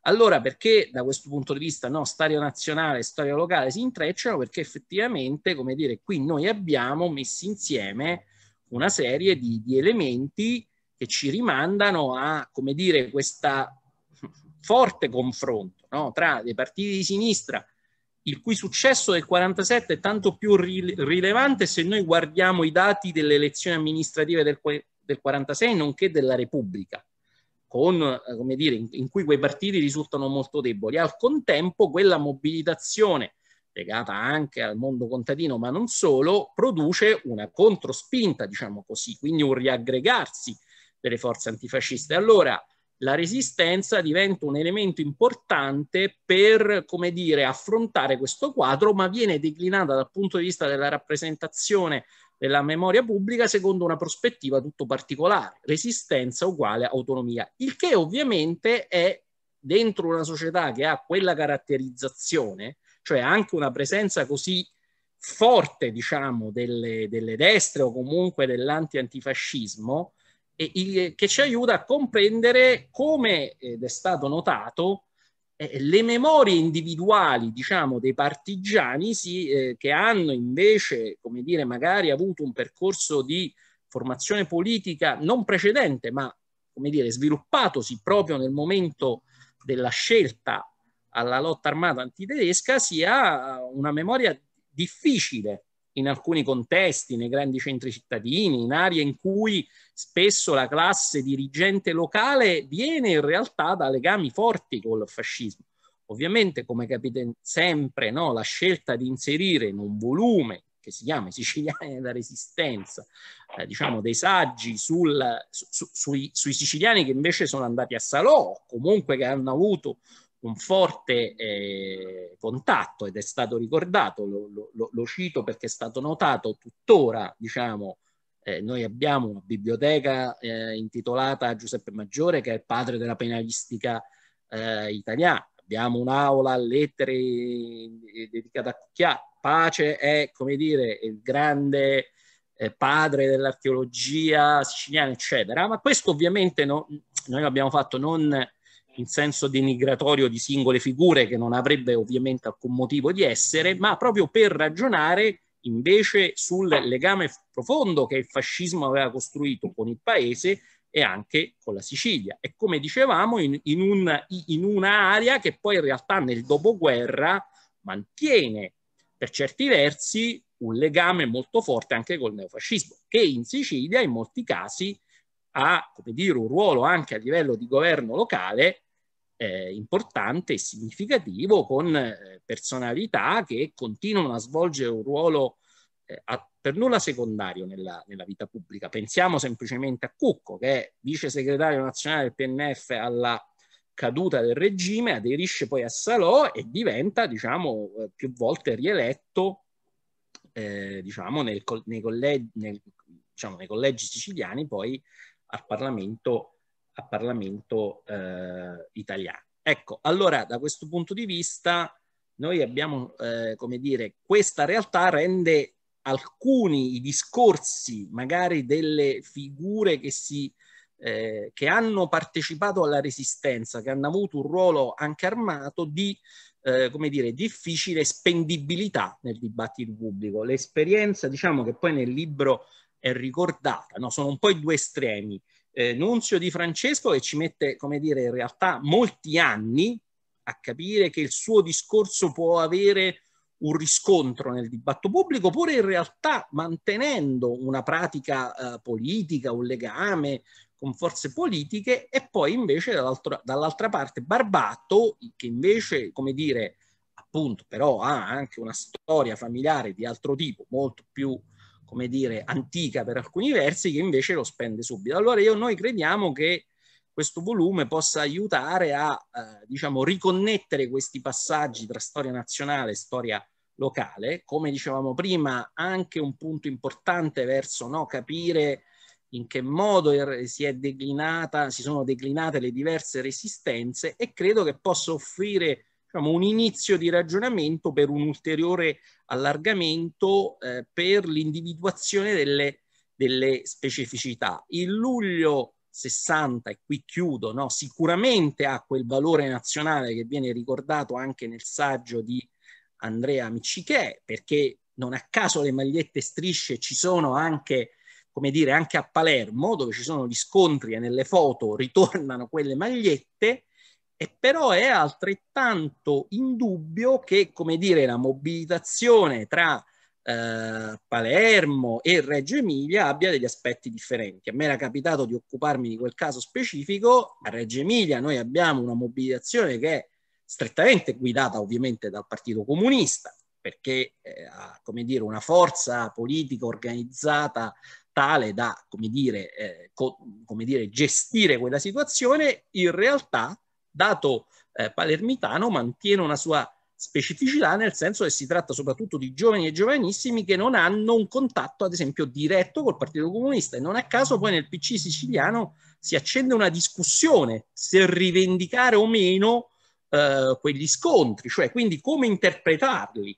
Allora, perché da questo punto di vista no, storia nazionale e storia locale si intrecciano? Perché effettivamente, come dire, qui noi abbiamo messi insieme una serie di, di elementi che ci rimandano a, come dire, questa forte confronto no, tra dei partiti di sinistra, il cui successo del 47 è tanto più rilevante se noi guardiamo i dati delle elezioni amministrative del, del 46, nonché della Repubblica con, eh, come dire, in, in cui quei partiti risultano molto deboli. Al contempo quella mobilitazione legata anche al mondo contadino, ma non solo, produce una controspinta, diciamo così, quindi un riaggregarsi delle forze antifasciste. Allora la resistenza diventa un elemento importante per, come dire, affrontare questo quadro, ma viene declinata dal punto di vista della rappresentazione della memoria pubblica secondo una prospettiva tutto particolare, resistenza uguale autonomia, il che ovviamente è dentro una società che ha quella caratterizzazione, cioè anche una presenza così forte, diciamo, delle, delle destre o comunque dell'anti-antifascismo, e, e, che ci aiuta a comprendere come, ed è stato notato, eh, le memorie individuali, diciamo, dei partigiani sì, eh, che hanno invece, come dire, magari avuto un percorso di formazione politica non precedente, ma come dire, sviluppatosi proprio nel momento della scelta alla lotta armata antitedesca, si ha una memoria difficile in alcuni contesti, nei grandi centri cittadini, in aree in cui spesso la classe dirigente locale viene in realtà da legami forti col fascismo. Ovviamente, come capite sempre, no, la scelta di inserire in un volume che si chiama I Siciliani della Resistenza, eh, diciamo dei saggi sul, su, sui, sui, siciliani che invece sono andati a Salò, comunque che hanno avuto un forte eh, contatto ed è stato ricordato, lo, lo, lo, cito perché è stato notato tuttora, diciamo, eh, noi abbiamo una biblioteca eh, intitolata a Giuseppe Maggiore che è il padre della penalistica eh, italiana, abbiamo un'aula a lettere eh, dedicata a Cucchià, Pace è, come dire, il grande eh, padre dell'archeologia siciliana, eccetera, ma questo ovviamente no, noi l'abbiamo fatto non in senso denigratorio di singole figure che non avrebbe ovviamente alcun motivo di essere, ma proprio per ragionare invece sul legame profondo che il fascismo aveva costruito con il paese e anche con la Sicilia. E come dicevamo, in, in, un, in un'area che poi in realtà nel dopoguerra mantiene per certi versi un legame molto forte anche col neofascismo, che in Sicilia in molti casi ha come dire, un ruolo anche a livello di governo locale eh, importante e significativo con eh, personalità che continuano a svolgere un ruolo eh, a, per nulla secondario nella, nella, vita pubblica. Pensiamo semplicemente a Cucco, che è vice segretario nazionale del PNF alla caduta del regime, aderisce poi a Salò e diventa, diciamo, eh, più volte rieletto, eh, diciamo, nel, nei, collegi, nel, diciamo, nei collegi siciliani poi al Parlamento, al Parlamento eh, italiano. Ecco, allora da questo punto di vista noi abbiamo, eh, come dire, questa realtà rende alcuni i discorsi magari delle figure che si eh, che hanno partecipato alla resistenza, che hanno avuto un ruolo anche armato di, eh, come dire, difficile spendibilità nel dibattito pubblico. L'esperienza, diciamo che poi nel libro è ricordata, no? sono un po' i due estremi. Eh, Nunzio di Francesco che ci mette, come dire, in realtà molti anni a capire che il suo discorso può avere un riscontro nel dibattito pubblico, oppure in realtà mantenendo una pratica eh, politica, un legame con forze politiche, e poi invece dall'altra, parte Barbato, che invece, come dire, appunto, però ha anche una storia familiare di altro tipo, molto più come dire, antica per alcuni versi, che invece lo spende subito. Allora io, noi crediamo che questo volume possa aiutare a, eh, diciamo, riconnettere questi passaggi tra storia nazionale e storia locale. Come dicevamo prima, anche un punto importante verso no, capire in che modo er, si, è declinata, si sono declinate le diverse resistenze e credo che possa offrire diciamo, un inizio di ragionamento per un ulteriore allargamento eh, per l'individuazione delle, delle specificità. Il luglio 60, e qui chiudo, no? sicuramente ha quel valore nazionale che viene ricordato anche nel saggio di Andrea Miccichè, perché non a caso le magliette strisce ci sono anche, come dire, anche a Palermo, dove ci sono gli scontri e nelle foto ritornano quelle magliette, e però è altrettanto indubbio che, come dire, la mobilitazione tra eh, Palermo e Reggio Emilia abbia degli aspetti differenti. A me era capitato di occuparmi di quel caso specifico. A Reggio Emilia noi abbiamo una mobilitazione che è strettamente guidata ovviamente dal Partito Comunista, perché eh, ha, come dire, una forza politica organizzata tale da, come dire, eh, co- come dire, gestire quella situazione, in realtà dato eh, palermitano mantiene una sua specificità nel senso che si tratta soprattutto di giovani e giovanissimi che non hanno un contatto ad esempio diretto col Partito Comunista e non a caso poi nel PC siciliano si accende una discussione se rivendicare o meno eh, quegli scontri, cioè quindi come interpretarli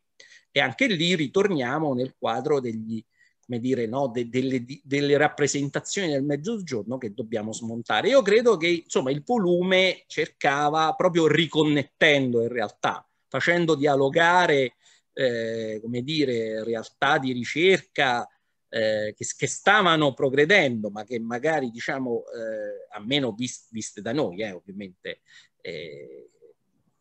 e anche lì ritorniamo nel quadro degli come dire, no, de, delle, delle, rappresentazioni del mezzogiorno che dobbiamo smontare. Io credo che insomma, il volume cercava proprio riconnettendo in realtà, facendo dialogare eh, come dire, realtà di ricerca eh, che, che, stavano progredendo, ma che magari diciamo, eh, a meno vist, viste da noi, eh, ovviamente, eh,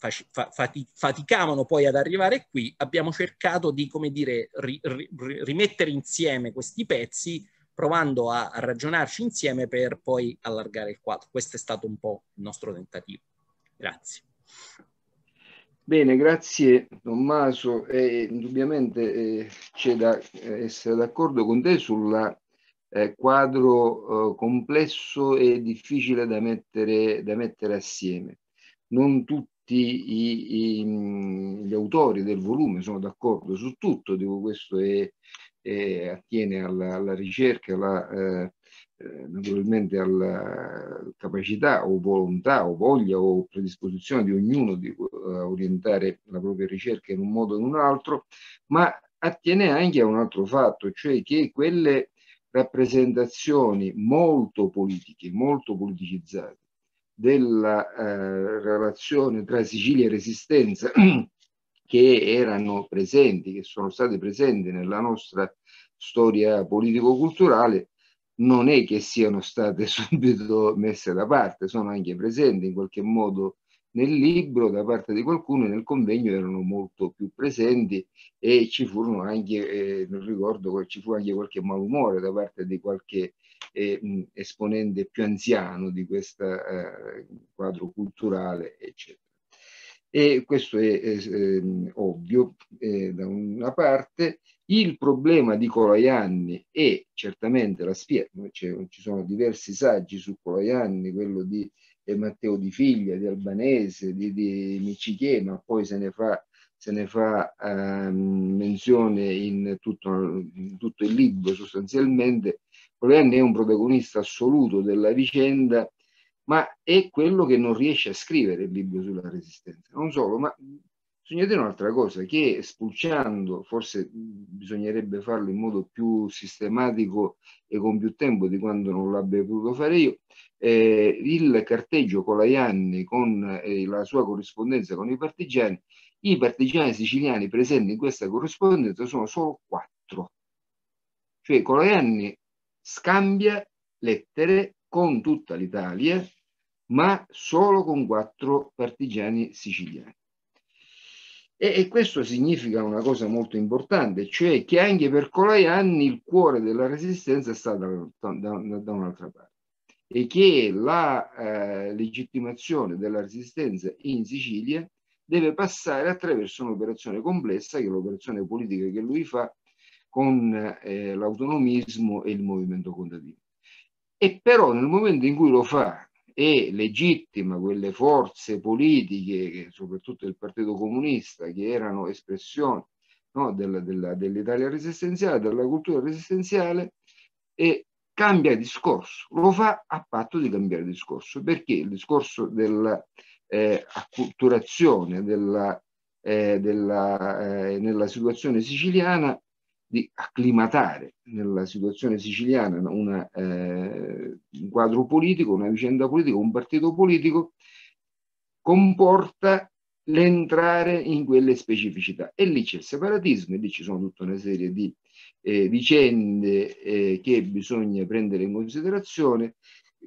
faticavano poi ad arrivare qui, abbiamo cercato di, come dire, ri, ri, rimettere insieme questi pezzi provando a, ragionarci insieme per poi allargare il quadro. Questo è stato un po' il nostro tentativo. Grazie. Bene, grazie Tommaso. Eh, indubbiamente eh, c'è da eh, essere d'accordo con te sul eh, quadro eh, complesso e difficile da mettere, da mettere assieme. Non tutti tutti i, i, gli autori del volume sono d'accordo su tutto, dico questo è, è, attiene alla, alla ricerca, alla, eh, eh, naturalmente alla capacità o volontà o voglia o predisposizione di ognuno di eh, orientare la propria ricerca in un modo o in un altro, ma attiene anche a un altro fatto, cioè che quelle rappresentazioni molto politiche, molto politicizzate, della eh, relazione tra Sicilia e Resistenza che erano presenti, che sono state presenti nella nostra storia politico-culturale, non è che siano state subito messe da parte, sono anche presenti in qualche modo nel libro da parte di qualcuno e nel convegno erano molto più presenti e ci furono anche, eh, non ricordo, ci fu anche qualche malumore da parte di qualche e mh, esponente più anziano di questo eh, quadro culturale, eccetera. E questo è eh, ovvio eh, da una parte. Il problema di Coloianni è certamente la spia, cioè, ci sono diversi saggi su Coloianni, quello di eh, Matteo Di Figlia, di Albanese, di, di Michichie, ma poi se ne fa se ne fa ehm, menzione in tutto, in tutto, il libro sostanzialmente Provendi è un protagonista assoluto della vicenda, ma è quello che non riesce a scrivere il libro sulla resistenza. Non solo, ma bisogna dire un'altra cosa, che spulciando, forse bisognerebbe farlo in modo più sistematico e con più tempo di quando non l'abbia potuto fare io, eh, il carteggio Colaianni con eh, la sua corrispondenza con i partigiani, i partigiani siciliani presenti in questa corrispondenza sono solo quattro. Cioè Colaianni scambia lettere con tutta l'Italia, ma solo con quattro partigiani siciliani. E, e, questo significa una cosa molto importante, cioè che anche per colai anni il cuore della resistenza sta da, da, da un'altra parte e che la eh, legittimazione della resistenza in Sicilia deve passare attraverso un'operazione complessa, che è l'operazione politica che lui fa con eh, l'autonomismo e il movimento contadino. E però nel momento in cui lo fa e legittima quelle forze politiche, soprattutto il Partito Comunista, che erano espressione no, dell'Italia resistenziale, della cultura resistenziale, e cambia discorso. Lo fa a patto di cambiare discorso, perché il discorso dell'acculturazione eh, della, eh, della, eh, nella situazione siciliana di acclimatare nella situazione siciliana una, eh, un quadro politico, una vicenda politica, un partito politico, comporta l'entrare in quelle specificità. E lì c'è il separatismo, e lì ci sono tutta una serie di eh, vicende eh, che bisogna prendere in considerazione,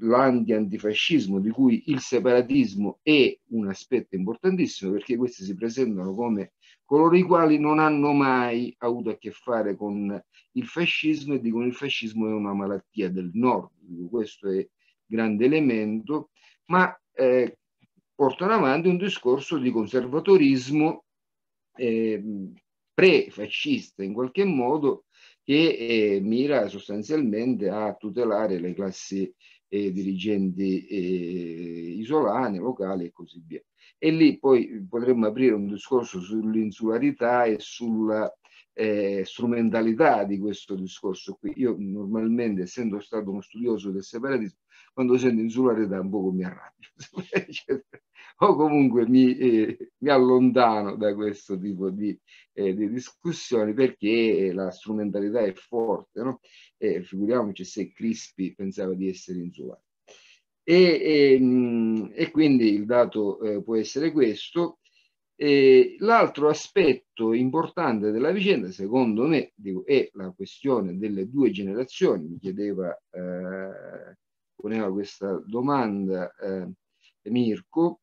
l'anti-antifascismo di cui il separatismo è un aspetto importantissimo perché questi si presentano come coloro i quali non hanno mai avuto a che fare con il fascismo e dicono il fascismo è una malattia del nord, questo è grande elemento, ma eh, portano avanti un discorso di conservatorismo eh, pre-fascista in qualche modo che eh, mira sostanzialmente a tutelare le classi eh, dirigenti eh, isolani, locali e così via. E lì poi potremmo aprire un discorso sull'insularità e sulla eh, strumentalità di questo discorso qui. Io normalmente, essendo stato uno studioso del separatismo, quando sento insulare sulla rete un poco mi arrabbio cioè, o comunque mi, eh, mi, allontano da questo tipo di, eh, di, discussioni perché eh, la strumentalità è forte, no? eh, figuriamoci se Crispi pensava di essere insulare E, e, ehm, e quindi il dato eh, può essere questo. l'altro aspetto importante della vicenda, secondo me, dico, è la questione delle due generazioni. Mi chiedeva eh, poneva questa domanda eh, Mirko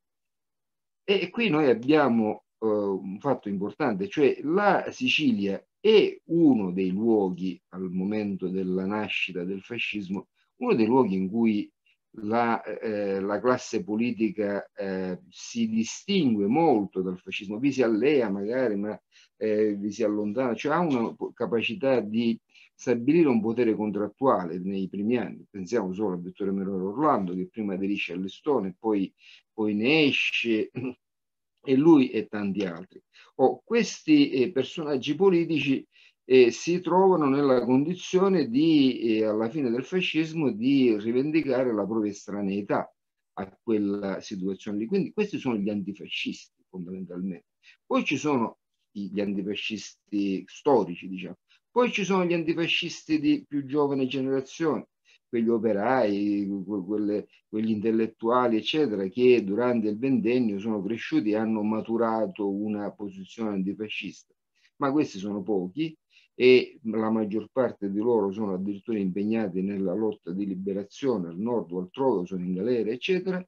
e qui noi abbiamo eh, un fatto importante, cioè la Sicilia è uno dei luoghi al momento della nascita del fascismo, uno dei luoghi in cui la, eh, la classe politica eh, si distingue molto dal fascismo, vi si allea magari, ma eh, vi si allontana, cioè ha una capacità di stabilire un potere contrattuale nei primi anni. Pensiamo solo a Vittorio Merolo Orlando che prima aderisce all'Estone, poi, poi ne esce e lui e tanti altri. Oh, questi eh, personaggi politici eh, si trovano nella condizione di, eh, alla fine del fascismo, di rivendicare la propria estraneità a quella situazione lì. Quindi questi sono gli antifascisti fondamentalmente. Poi ci sono gli antifascisti storici, diciamo, poi ci sono gli antifascisti di più giovane generazione, quegli operai, quelle, quegli intellettuali, eccetera, che durante il ventennio sono cresciuti e hanno maturato una posizione antifascista. Ma questi sono pochi e la maggior parte di loro sono addirittura impegnati nella lotta di liberazione al nord o altrove, sono in galera, eccetera.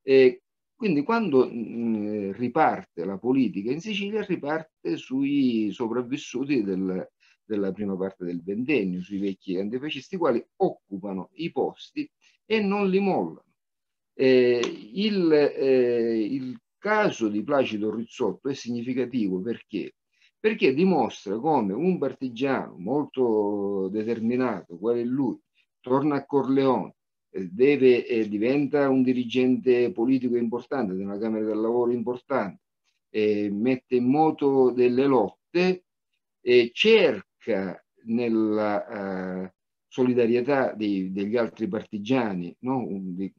E quindi quando mh, riparte la politica in Sicilia, riparte sui sopravvissuti del, della prima parte del ventennio sui vecchi antifascisti, i quali occupano i posti e non li mollano. Eh, il, eh, il caso di Placido Rizzotto è significativo perché? Perché dimostra come un partigiano molto determinato, quale è lui, torna a Corleone, eh, deve, eh, diventa un dirigente politico importante, di una Camera del Lavoro importante, eh, mette in moto delle lotte, eh, cerca ricca nella eh, solidarietà dei, degli altri partigiani, no? un, di,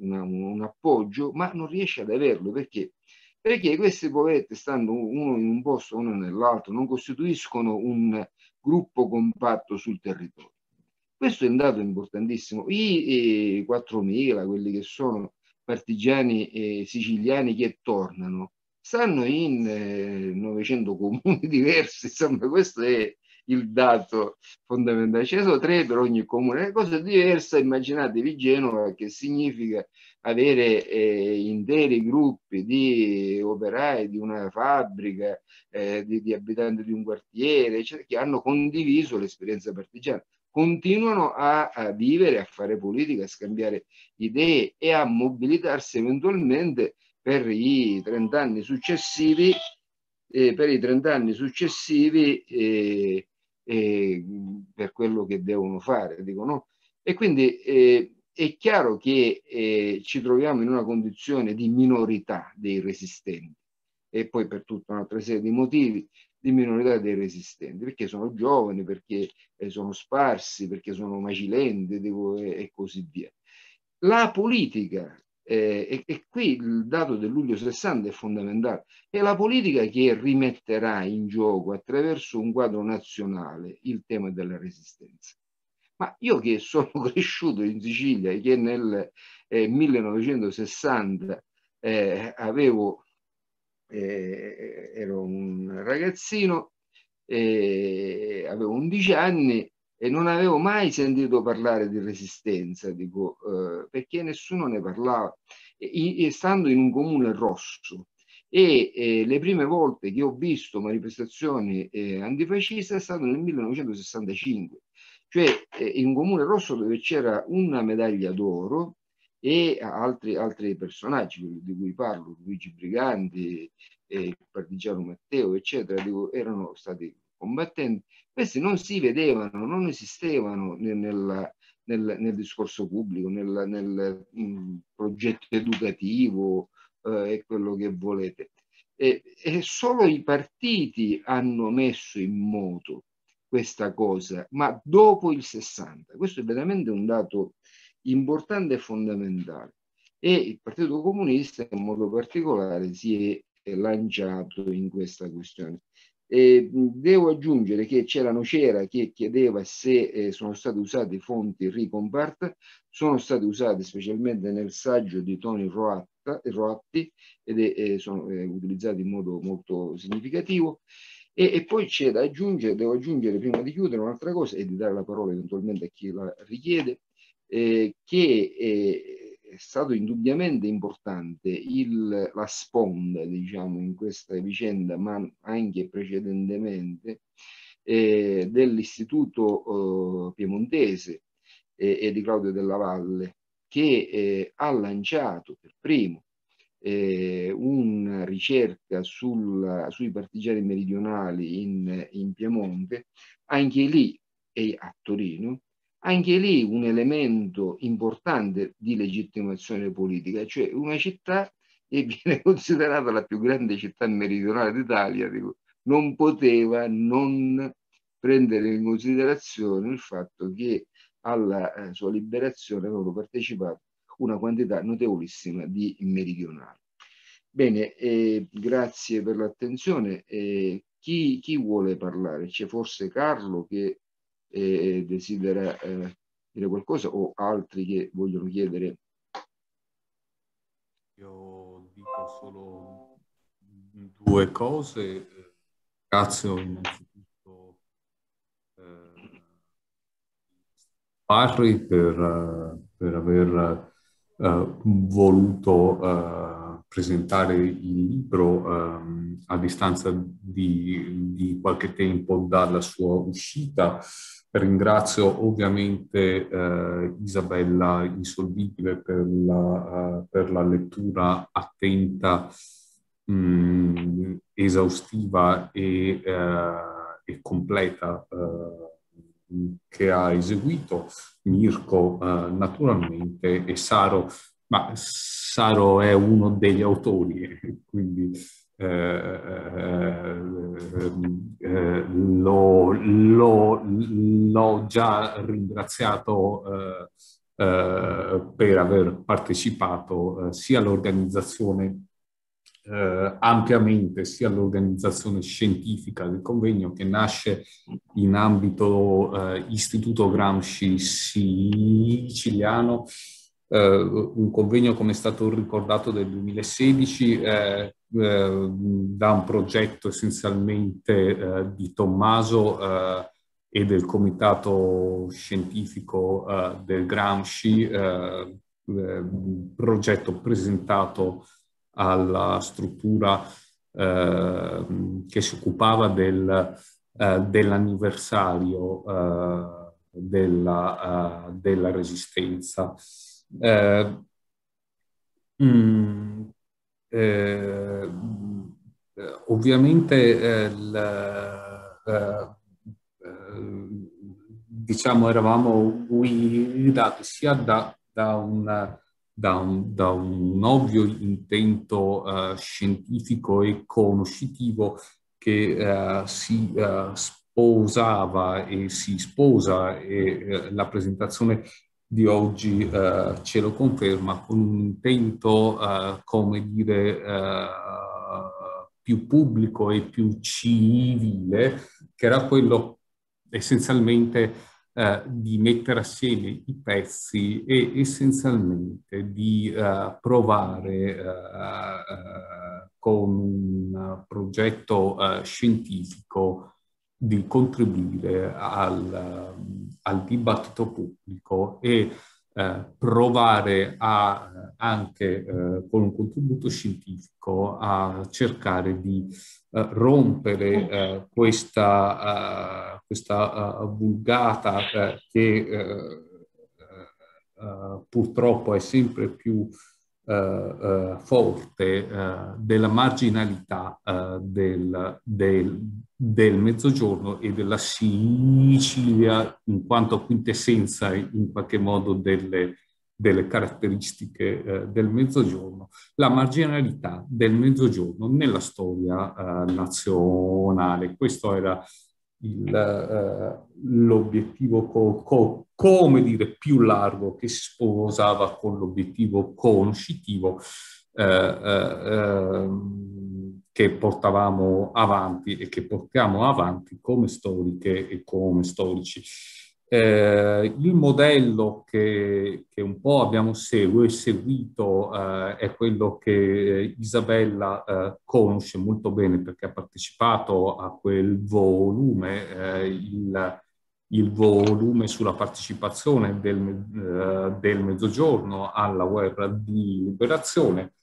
una, un, appoggio, ma non riesce ad averlo perché? Perché queste povette, stando uno in un posto, uno nell'altro, non costituiscono un gruppo compatto sul territorio. Questo è un dato importantissimo. I eh, 4.000, quelli che sono partigiani eh, siciliani che tornano, stanno in eh, 900 comuni diversi, insomma questo è il dato fondamentale. Ce ne sono tre per ogni comune, Una cosa diversa, immaginatevi Genova che significa avere eh, interi gruppi di operai di una fabbrica, eh, di, di, abitanti di un quartiere, cioè, che hanno condiviso l'esperienza partigiana continuano a, a, vivere, a fare politica, a scambiare idee e a mobilitarsi eventualmente per i 30 anni successivi, eh, per i 30 anni successivi eh, eh, per quello che devono fare. Dico, no? E quindi eh, è chiaro che eh, ci troviamo in una condizione di minorità dei resistenti e poi per tutta un'altra serie di motivi di minorità dei resistenti, perché sono giovani, perché eh, sono sparsi, perché sono macilenti e, e così via. La politica eh, e, e, qui il dato del luglio 60 è fondamentale. È la politica che rimetterà in gioco attraverso un quadro nazionale il tema della resistenza. Ma io che sono cresciuto in Sicilia e che nel eh, 1960 eh, avevo, eh, ero un ragazzino, eh, avevo 11 anni, e non avevo mai sentito parlare di resistenza, dico, eh, perché nessuno ne parlava, e, e, stando in un comune rosso. E eh, le prime volte che ho visto manifestazioni eh, antifasciste è stato nel 1965, cioè eh, in un comune rosso dove c'era una medaglia d'oro e altri, altri personaggi di cui parlo, Luigi Briganti, eh, Partigiano Matteo, eccetera, dico, erano stati combattenti, questi non si vedevano, non esistevano nel, nel, nel, nel discorso pubblico, nel, nel mh, progetto educativo eh, quello che volete. E, e solo i partiti hanno messo in moto questa cosa, ma dopo il 60. Questo è veramente un dato importante e fondamentale. E il Partito Comunista in modo particolare si è lanciato in questa questione. E devo aggiungere che c'era Nocera che chiedeva se eh, sono state usate fonti Ricompart, sono state usate specialmente nel saggio di Tony Roatti ed è, eh, sono eh, utilizzate in modo molto significativo. E, e poi c'è da aggiungere, devo aggiungere prima di chiudere un'altra cosa e di dare la parola eventualmente a chi la richiede, eh, che eh, è stato indubbiamente importante il, la sponda diciamo, in questa vicenda, ma anche precedentemente, eh, dell'Istituto eh, Piemontese eh, e di Claudio Della Valle, che eh, ha lanciato per primo eh, una ricerca sul, sui partigiani meridionali in, in Piemonte, anche lì e a Torino, anche lì un elemento importante di legittimazione politica, cioè una città che viene considerata la più grande città meridionale d'Italia, non poteva non prendere in considerazione il fatto che alla eh, sua liberazione avevano partecipato una quantità notevolissima di meridionali. Bene, eh, grazie per l'attenzione. Eh, chi, chi, vuole parlare? C'è forse Carlo che e desidera eh, dire qualcosa o altri che vogliono chiedere? Io dico solo due cose. Grazie innanzitutto eh, Parri per, per aver eh, voluto eh, presentare il libro ehm, a distanza di, di qualche tempo dalla sua uscita. Ringrazio ovviamente eh, Isabella Insolvibile per la, uh, per la lettura attenta, mh, mm, esaustiva e, uh, e completa uh, che ha eseguito, Mirko naturalmente e Saro, ma Saro è uno degli autori, quindi eh, eh, eh, mm, l'ho, l'ho, l'ho, già ringraziato per aver partecipato sia all'organizzazione eh, ampiamente sia all'organizzazione scientifica del convegno che nasce in ambito eh, istituto Gramsci siciliano eh, un convegno, come è stato ricordato, del 2016 eh, eh, da un progetto essenzialmente di Tommaso e del comitato scientifico del Gramsci, progetto presentato alla struttura eh, che si occupava del, eh, dell'anniversario eh, della, della, resistenza eh, mh, mm, eh, ovviamente eh, la, eh, eh, diciamo eravamo guidati sia da, da un da un, da un, ovvio intento uh, scientifico e conoscitivo che uh, si uh, sposava e si sposa e la presentazione di oggi eh, ce lo conferma con un intento, eh, come dire, eh, più pubblico e più civile, che era quello essenzialmente eh, di mettere assieme i pezzi e essenzialmente di eh, provare eh, con un progetto scientifico di contribuire al, al dibattito pubblico e eh, provare a, eh, anche eh, con un contributo scientifico a cercare di eh, rompere eh, questa, eh, questa vulgata che purtroppo è sempre più eh, eh, forte eh, della marginalità eh, del, del, del, Mezzogiorno e della Sicilia in quanto quintessenza in qualche modo delle, delle caratteristiche del Mezzogiorno, la marginalità del Mezzogiorno nella storia nazionale. Questo era l'obiettivo co- co- come dire, più largo che si sposava con l'obiettivo conoscitivo eh, eh, ehm, che portavamo avanti e che portiamo avanti come storiche e come storici. Eh, il modello che, che, un po' abbiamo segue, seguito eh, è quello che eh, Isabella eh, conosce molto bene perché ha partecipato a quel volume, eh, il il volume sulla partecipazione del, eh, del Mezzogiorno alla guerra di liberazione,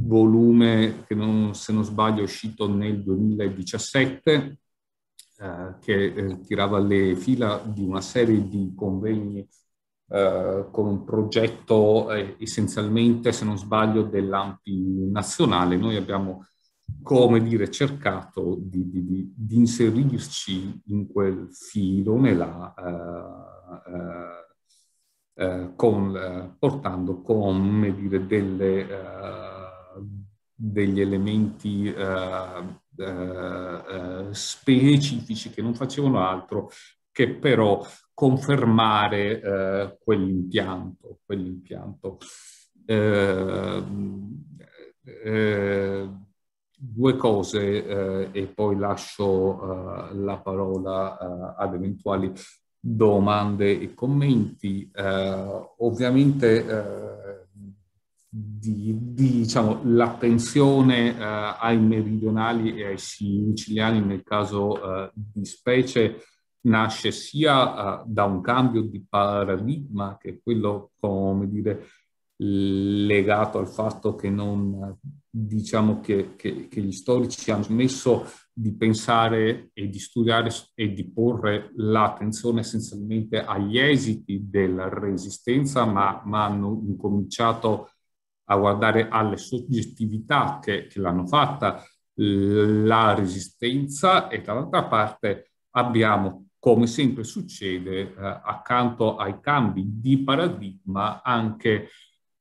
volume che non, se non sbaglio è uscito nel 2017, eh, che eh, tirava le fila di una serie di convegni eh, con un progetto eh, essenzialmente, se non sbaglio, dell'AMPI nazionale. Noi abbiamo come dire, cercato di, di, di inserirci in quel filone là, eh, eh, eh, con, eh, portando come dire, delle, eh, degli elementi specifici che non facevano altro che però confermare eh, quell'impianto. Quell eh, eh, due cose eh, e poi lascio eh, la parola eh, ad eventuali domande e commenti. Eh, ovviamente eh, di, di, diciamo, l'attenzione eh, ai meridionali e ai siciliani nel caso di specie nasce sia da un cambio di paradigma che quello, come dire, legato al fatto che non diciamo che, che, che, gli storici hanno smesso di pensare e di studiare e di porre l'attenzione essenzialmente agli esiti della resistenza, ma, ma hanno incominciato a guardare alle soggettività che, che l'hanno fatta la resistenza e dall'altra parte abbiamo come sempre succede eh, accanto ai cambi di paradigma anche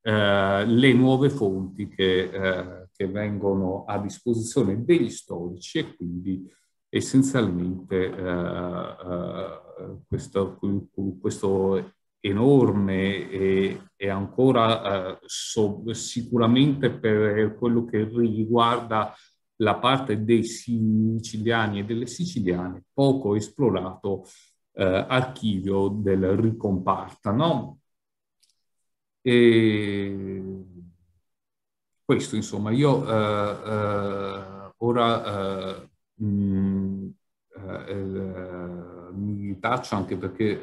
eh, le nuove fonti che, eh, che, vengono a disposizione degli storici e quindi essenzialmente eh, eh questo, questo, enorme e, e ancora eh, so, sicuramente per quello che riguarda la parte dei siciliani e delle siciliane poco esplorato archivio del ricomparta. No? E questo, insomma, io eh, eh ora mh, eh, mm, eh, mi taccio anche perché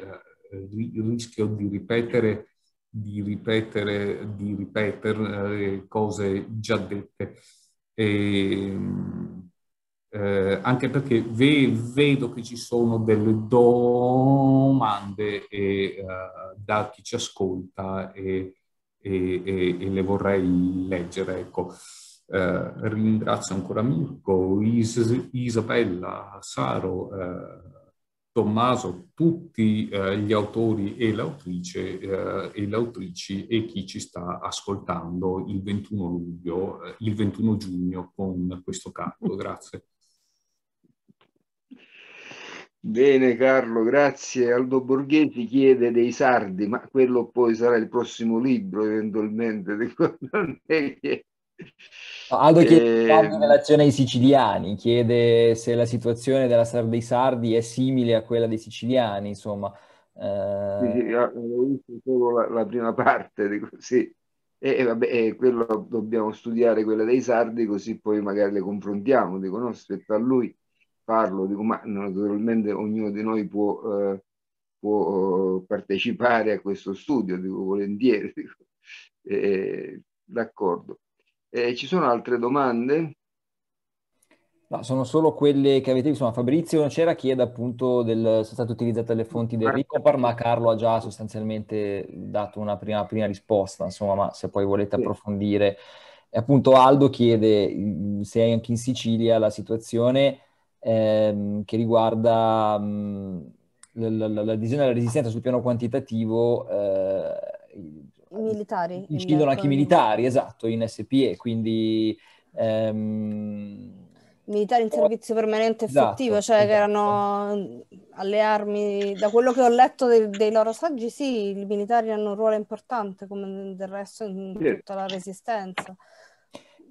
rischio di ripetere di ripetere, di ripetere cose già dette. E, ehm, eh, anche perché ve, vedo che ci sono delle domande e, uh, da chi ci ascolta e, e, e le vorrei leggere. Ecco. Eh, ringrazio ancora Mirko, Is- Isabella, Saro, eh, Tommaso, tutti eh, gli autori e, l'autrice, eh, e l'autrici e chi ci sta ascoltando il 21 luglio, eh, il 21 giugno con questo canto. Grazie. Bene Carlo, grazie. Aldo Borghesi chiede dei sardi, ma quello poi sarà il prossimo libro eventualmente. Che... Aldo chiede eh... in ehm. relazione ai siciliani, chiede se la situazione della Sardegna dei sardi è simile a quella dei siciliani, insomma. Eh... Ah, ho visto solo la, la prima parte di così. E, e vabbè, e quello dobbiamo studiare quella dei sardi così poi magari le confrontiamo, dico no, aspetta a lui parlo di umano, naturalmente ognuno di noi può, eh, può eh, partecipare a questo studio, dico volentieri, dico. Eh, d'accordo. Eh, ci sono altre domande? No, sono solo quelle che avete visto. Fabrizio non Nocera chiede appunto del sono state utilizzate le fonti del Ricopar, ma Carlo ha già sostanzialmente dato una prima, prima risposta, insomma, ma se poi volete approfondire. E appunto Aldo chiede mm, se anche in Sicilia la situazione ehm, che riguarda mh, mhmm, la, la, la della resistenza sul piano quantitativo. Eh, I militari. Incidono anche i militari, esatto, in SPE, quindi... Ehm, militari in servizio permanente esatto, effettivo, cioè esatto, cioè esatto. che erano mhmm, alle armi, da quello che ho letto dei, dei, loro saggi, sì, i militari hanno un ruolo importante come del resto in tutta la resistenza.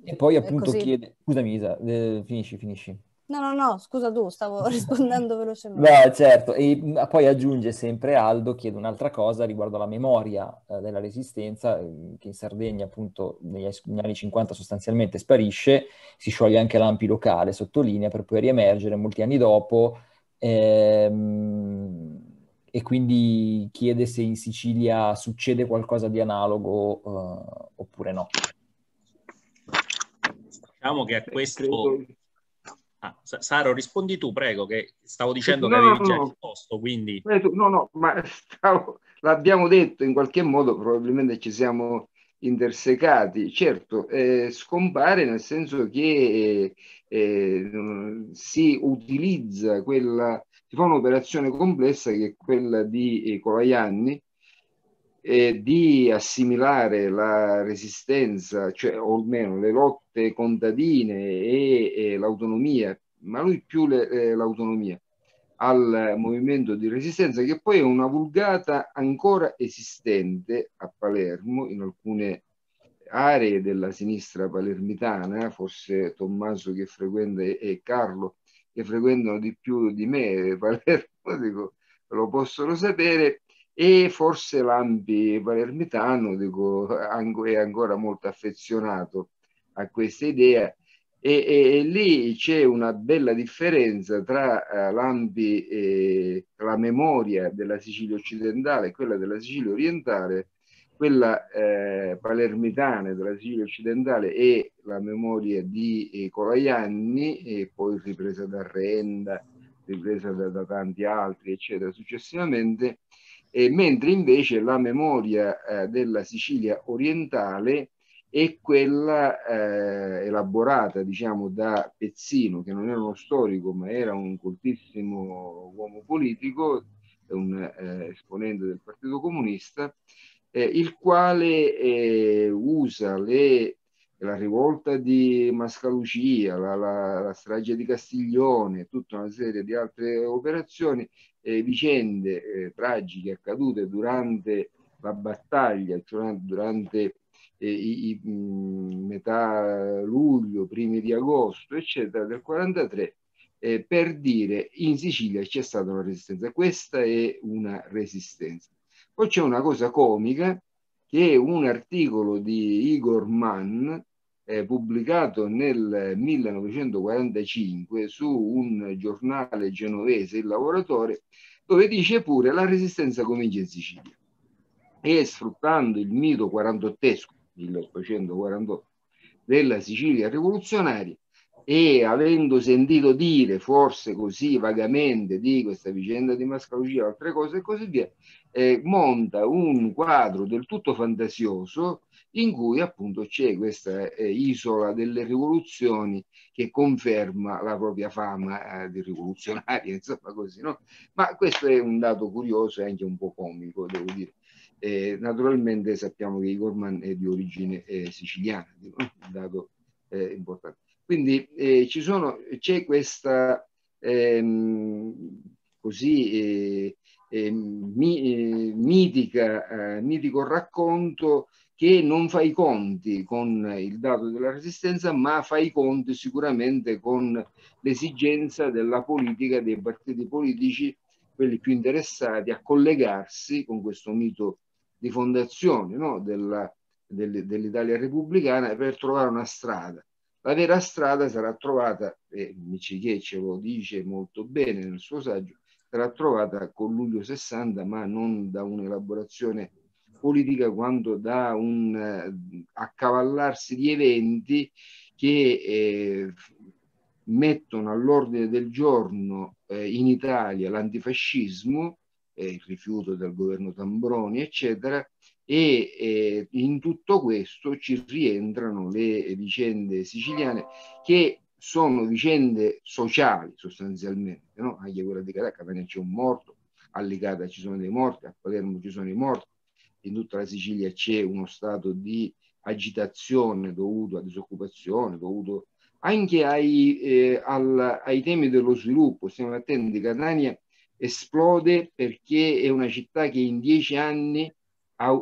E poi appunto chiede, scusami Isa, eh, finisci, finisci. No, no, no, scusa tu, stavo rispondendo velocemente. Beh, certo, e mm, poi aggiunge sempre Aldo, chiede un'altra cosa riguardo alla memoria eh, della resistenza, mm, che in Sardegna appunto negli, negli, anni 50 sostanzialmente sparisce, si scioglie anche l'AMPI locale, sottolinea, per poi riemergere molti anni dopo, ehm, e quindi chiede se in Sicilia succede qualcosa di analogo eh, oppure no. Diciamo che a eh, questo Ah, Saro, rispondi tu, prego, che stavo dicendo no, che avevi no, già risposto, quindi... Eh, no, no, ma stavo... l'abbiamo detto, in qualche modo probabilmente ci siamo intersecati. Certo, eh, scompare nel senso che eh, eh si utilizza quella... si fa un'operazione complessa che è quella di Colajanni, eh, eh, di assimilare la resistenza, cioè, o almeno le lotte contadine e, e l'autonomia, ma lui più le, eh, l'autonomia, al movimento di resistenza, che poi è una vulgata ancora esistente a Palermo, in alcune aree della sinistra palermitana, forse Tommaso che frequenta e Carlo che frequentano di più di me Palermo, dico, lo possono sapere, e forse l'Ambi palermitano dico, è ancora molto affezionato a questa idea e, e, e lì c'è una bella differenza tra eh, l'Ambi e eh, la memoria della Sicilia occidentale e quella della Sicilia orientale quella eh, palermitana della Sicilia occidentale e la memoria di eh, Colaianni e poi ripresa da Renda, ripresa da, da tanti altri eccetera successivamente eh, mentre invece la memoria eh, della Sicilia orientale è quella eh, elaborata diciamo, da Pezzino, che non era uno storico ma era un coltissimo uomo politico, un eh, esponente del Partito Comunista, eh, il quale eh, usa le la rivolta di Mascalucia, la, la, la, strage di Castiglione, tutta una serie di altre operazioni, eh, vicende eh, tragiche accadute durante la battaglia, cioè durante eh, i, i, metà luglio, primi di agosto, eccetera, del 43, eh, per dire in Sicilia c'è stata una resistenza. Questa è una resistenza. Poi c'è una cosa comica che è un articolo di Igor Mann eh, pubblicato nel 1945 su un giornale genovese, Il Lavoratore, dove dice pure la resistenza comincia in Sicilia e sfruttando il mito 48esco 1848 della Sicilia rivoluzionaria e avendo sentito dire forse così vagamente di questa vicenda di mascalogia, altre cose e così via, eh, monta un quadro del tutto fantasioso in cui appunto c'è questa eh, isola delle rivoluzioni che conferma la propria fama eh, di rivoluzionaria, insomma così, no? Ma questo è un dato curioso e anche un po' comico, devo dire. Eh, naturalmente sappiamo che Igorman è di origine eh, siciliana, un dato eh, importante. Quindi eh, c'è questa ehm, così, ehm, mi, mitica, mitico racconto che non fa i conti con il dato della resistenza, ma fa i conti sicuramente con l'esigenza della politica, dei partiti politici, quelli più interessati a collegarsi con questo mito di fondazione no? della, dell'Italia repubblicana per trovare una strada. La vera strada sarà trovata, e Michiché ce lo dice molto bene nel suo saggio, sarà trovata con luglio 60, ma non da un'elaborazione politica quanto da un eh, accavallarsi di eventi che eh, mettono all'ordine del giorno eh, in Italia l'antifascismo, eh, il rifiuto del governo Tambroni, eccetera, e eh, in tutto questo ci rientrano le vicende siciliane che sono vicende sociali sostanzialmente, no? anche quella di Caracca Catania c'è un morto, a Ligata ci sono dei morti, a Palermo ci sono i morti, in tutta la Sicilia c'è uno stato di agitazione dovuto a disoccupazione, dovuto anche ai, eh, al, ai temi dello sviluppo. Stiamo attenti, Catania esplode perché è una città che in dieci anni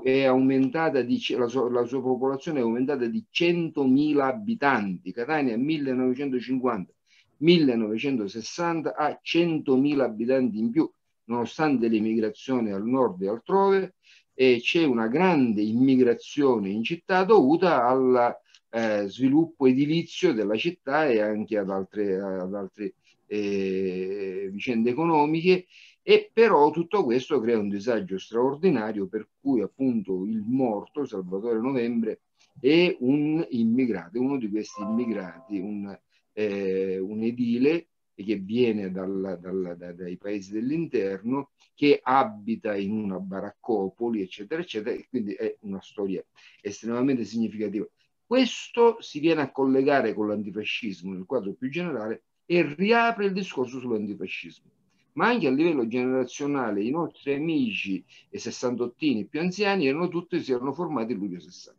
è aumentata di, la, sua, la sua popolazione è aumentata di 100.000 abitanti. Catania 1950 1960 ha 100.000 abitanti in più, nonostante l'emigrazione al nord e altrove, e c'è una grande immigrazione in città dovuta al eh, sviluppo edilizio della città e anche ad altre, ad altre eh, vicende economiche e però tutto questo crea un disagio straordinario per cui appunto il morto Salvatore Novembre è un immigrato, uno di questi immigrati, un, eh, un edile e che viene dal, dal, dai paesi dell'interno, che abita in una baraccopoli, eccetera, eccetera, e quindi è una storia estremamente significativa. Questo si viene a collegare con l'antifascismo nel quadro più generale e riapre il discorso sull'antifascismo. Ma anche a livello generazionale i nostri amici e sessantottini più anziani erano tutti, si erano formati luglio 60.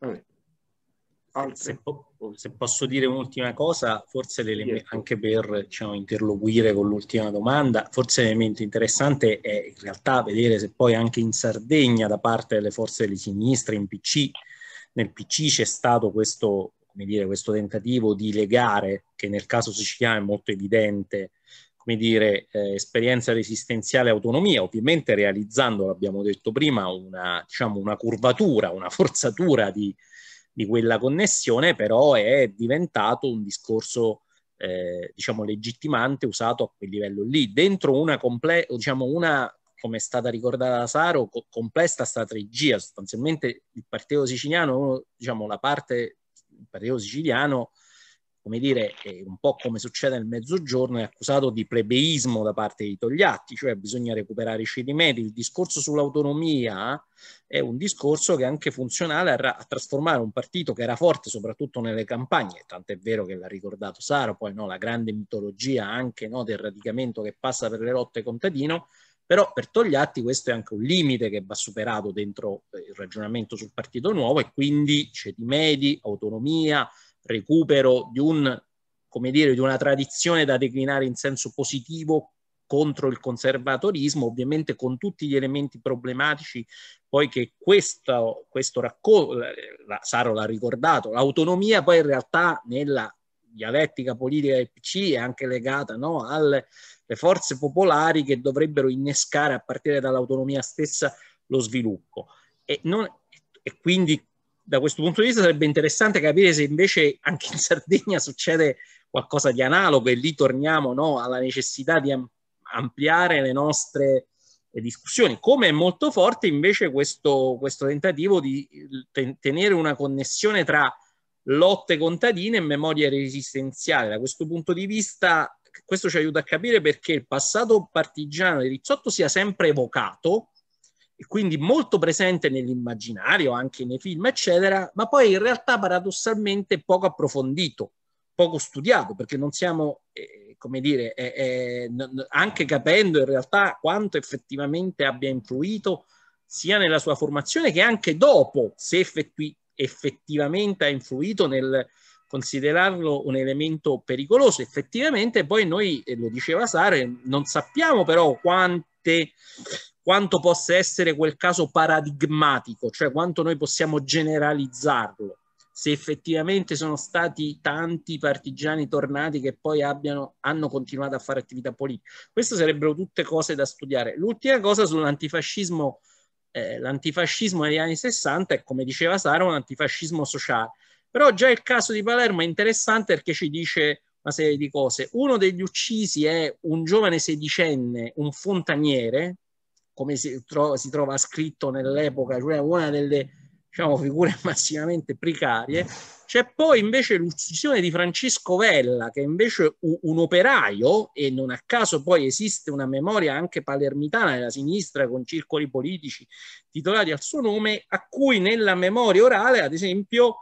Vabbè. Se, se, posso dire un'ultima cosa, forse ecco. anche per diciamo, interloquire con l'ultima domanda, forse l'elemento interessante è in realtà vedere se poi anche in Sardegna da parte delle forze di sinistra, in PC, nel PC c'è stato questo, dire, questo tentativo di legare, che nel caso siciliano è molto evidente, come dire, eh, esperienza resistenziale e autonomia, ovviamente realizzando, l'abbiamo detto prima, una, diciamo, una curvatura, una forzatura di di quella connessione, però è diventato un discorso eh, diciamo legittimante usato a quel livello lì, dentro una, comple- diciamo una come è stata ricordata da Saro, co- complessa strategia, sostanzialmente il partito siciliano, diciamo la parte, il partito siciliano come dire, un po' come succede nel mezzogiorno, è accusato di plebeismo da parte di Togliatti, cioè bisogna recuperare i cedimenti. Il discorso sull'autonomia è un discorso che è anche funzionale a, ra- a, trasformare un partito che era forte soprattutto nelle campagne, tant'è vero che l'ha ricordato Saro, poi no, la grande mitologia anche no, del radicamento che passa per le lotte contadino, però per Togliatti questo è anche un limite che va superato dentro eh, il ragionamento sul partito nuovo e quindi cedimedi, autonomia, recupero di, un, come dire, di una tradizione da declinare in senso positivo contro il conservatorismo, ovviamente con tutti gli elementi problematici, poiché questo, questo racconto, la, Saro l'ha ricordato, l'autonomia poi in realtà nella dialettica politica del PC è anche legata no, alle forze popolari che dovrebbero innescare a partire dall'autonomia stessa lo sviluppo. E, non, e quindi da questo punto di vista sarebbe interessante capire se invece anche in Sardegna succede qualcosa di analogo e lì torniamo no, alla necessità di ampliare le nostre eh, discussioni, come è molto forte invece questo, questo tentativo di tenere una connessione tra lotte contadine e memoria resistenziale. Da questo punto di vista questo ci aiuta a capire perché il passato partigiano di Rizzotto sia sempre evocato, e quindi molto presente nell'immaginario, anche nei film, eccetera, ma poi in realtà paradossalmente poco approfondito, poco studiato, perché non siamo, eh, come dire, eh, eh, anche capendo in realtà quanto effettivamente abbia influito sia nella sua formazione che anche dopo, se effettui, effettivamente ha influito nel considerarlo un elemento pericoloso. Effettivamente poi noi, lo diceva Sare, non sappiamo però quante quanto possa essere quel caso paradigmatico, cioè quanto noi possiamo generalizzarlo, se effettivamente sono stati tanti partigiani tornati che poi abbiano, hanno continuato a fare attività politica. Queste sarebbero tutte cose da studiare. L'ultima cosa sull'antifascismo, eh, l'antifascismo negli anni 60 è, come diceva Sara, un antifascismo sociale. Però già il caso di Palermo è interessante perché ci dice una serie di cose. Uno degli uccisi è un giovane sedicenne, un fontaniere, come si, tro- si trova scritto nell'epoca, cioè una delle diciamo, figure massimamente precarie. C'è poi invece l'uccisione di Francesco Vella, che invece un, un operaio, e non a caso poi esiste una memoria anche palermitana della sinistra con circoli politici titolati al suo nome, a cui nella memoria orale, ad esempio,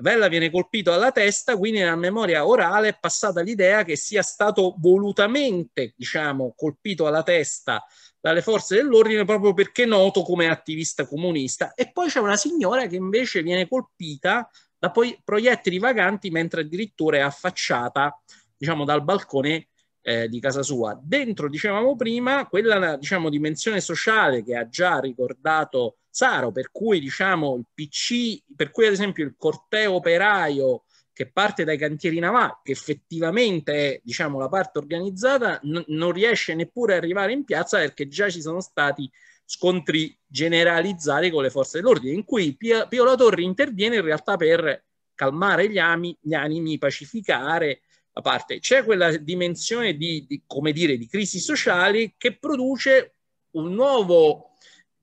Vella viene colpito alla testa, quindi nella memoria orale è passata l'idea che sia stato volutamente, diciamo, colpito alla testa dalle forze dell'ordine proprio perché noto come attivista comunista. E poi c'è una signora che invece viene colpita da poi proiettili vaganti mentre addirittura è affacciata, diciamo, dal balcone eh, di casa sua. Dentro, dicevamo prima, quella diciamo, dimensione sociale che ha già ricordato Saro, per cui diciamo il PC, per cui ad esempio il corteo operaio che parte dai cantieri navali, che effettivamente è diciamo, la parte organizzata, n- non riesce neppure ad arrivare in piazza perché già ci sono stati scontri generalizzati con le forze dell'ordine, in cui Pio, Pio La Torre interviene in realtà per calmare gli, ami, gli animi, pacificare, a parte, c'è quella dimensione di, di, come dire, di crisi sociali che produce un nuovo,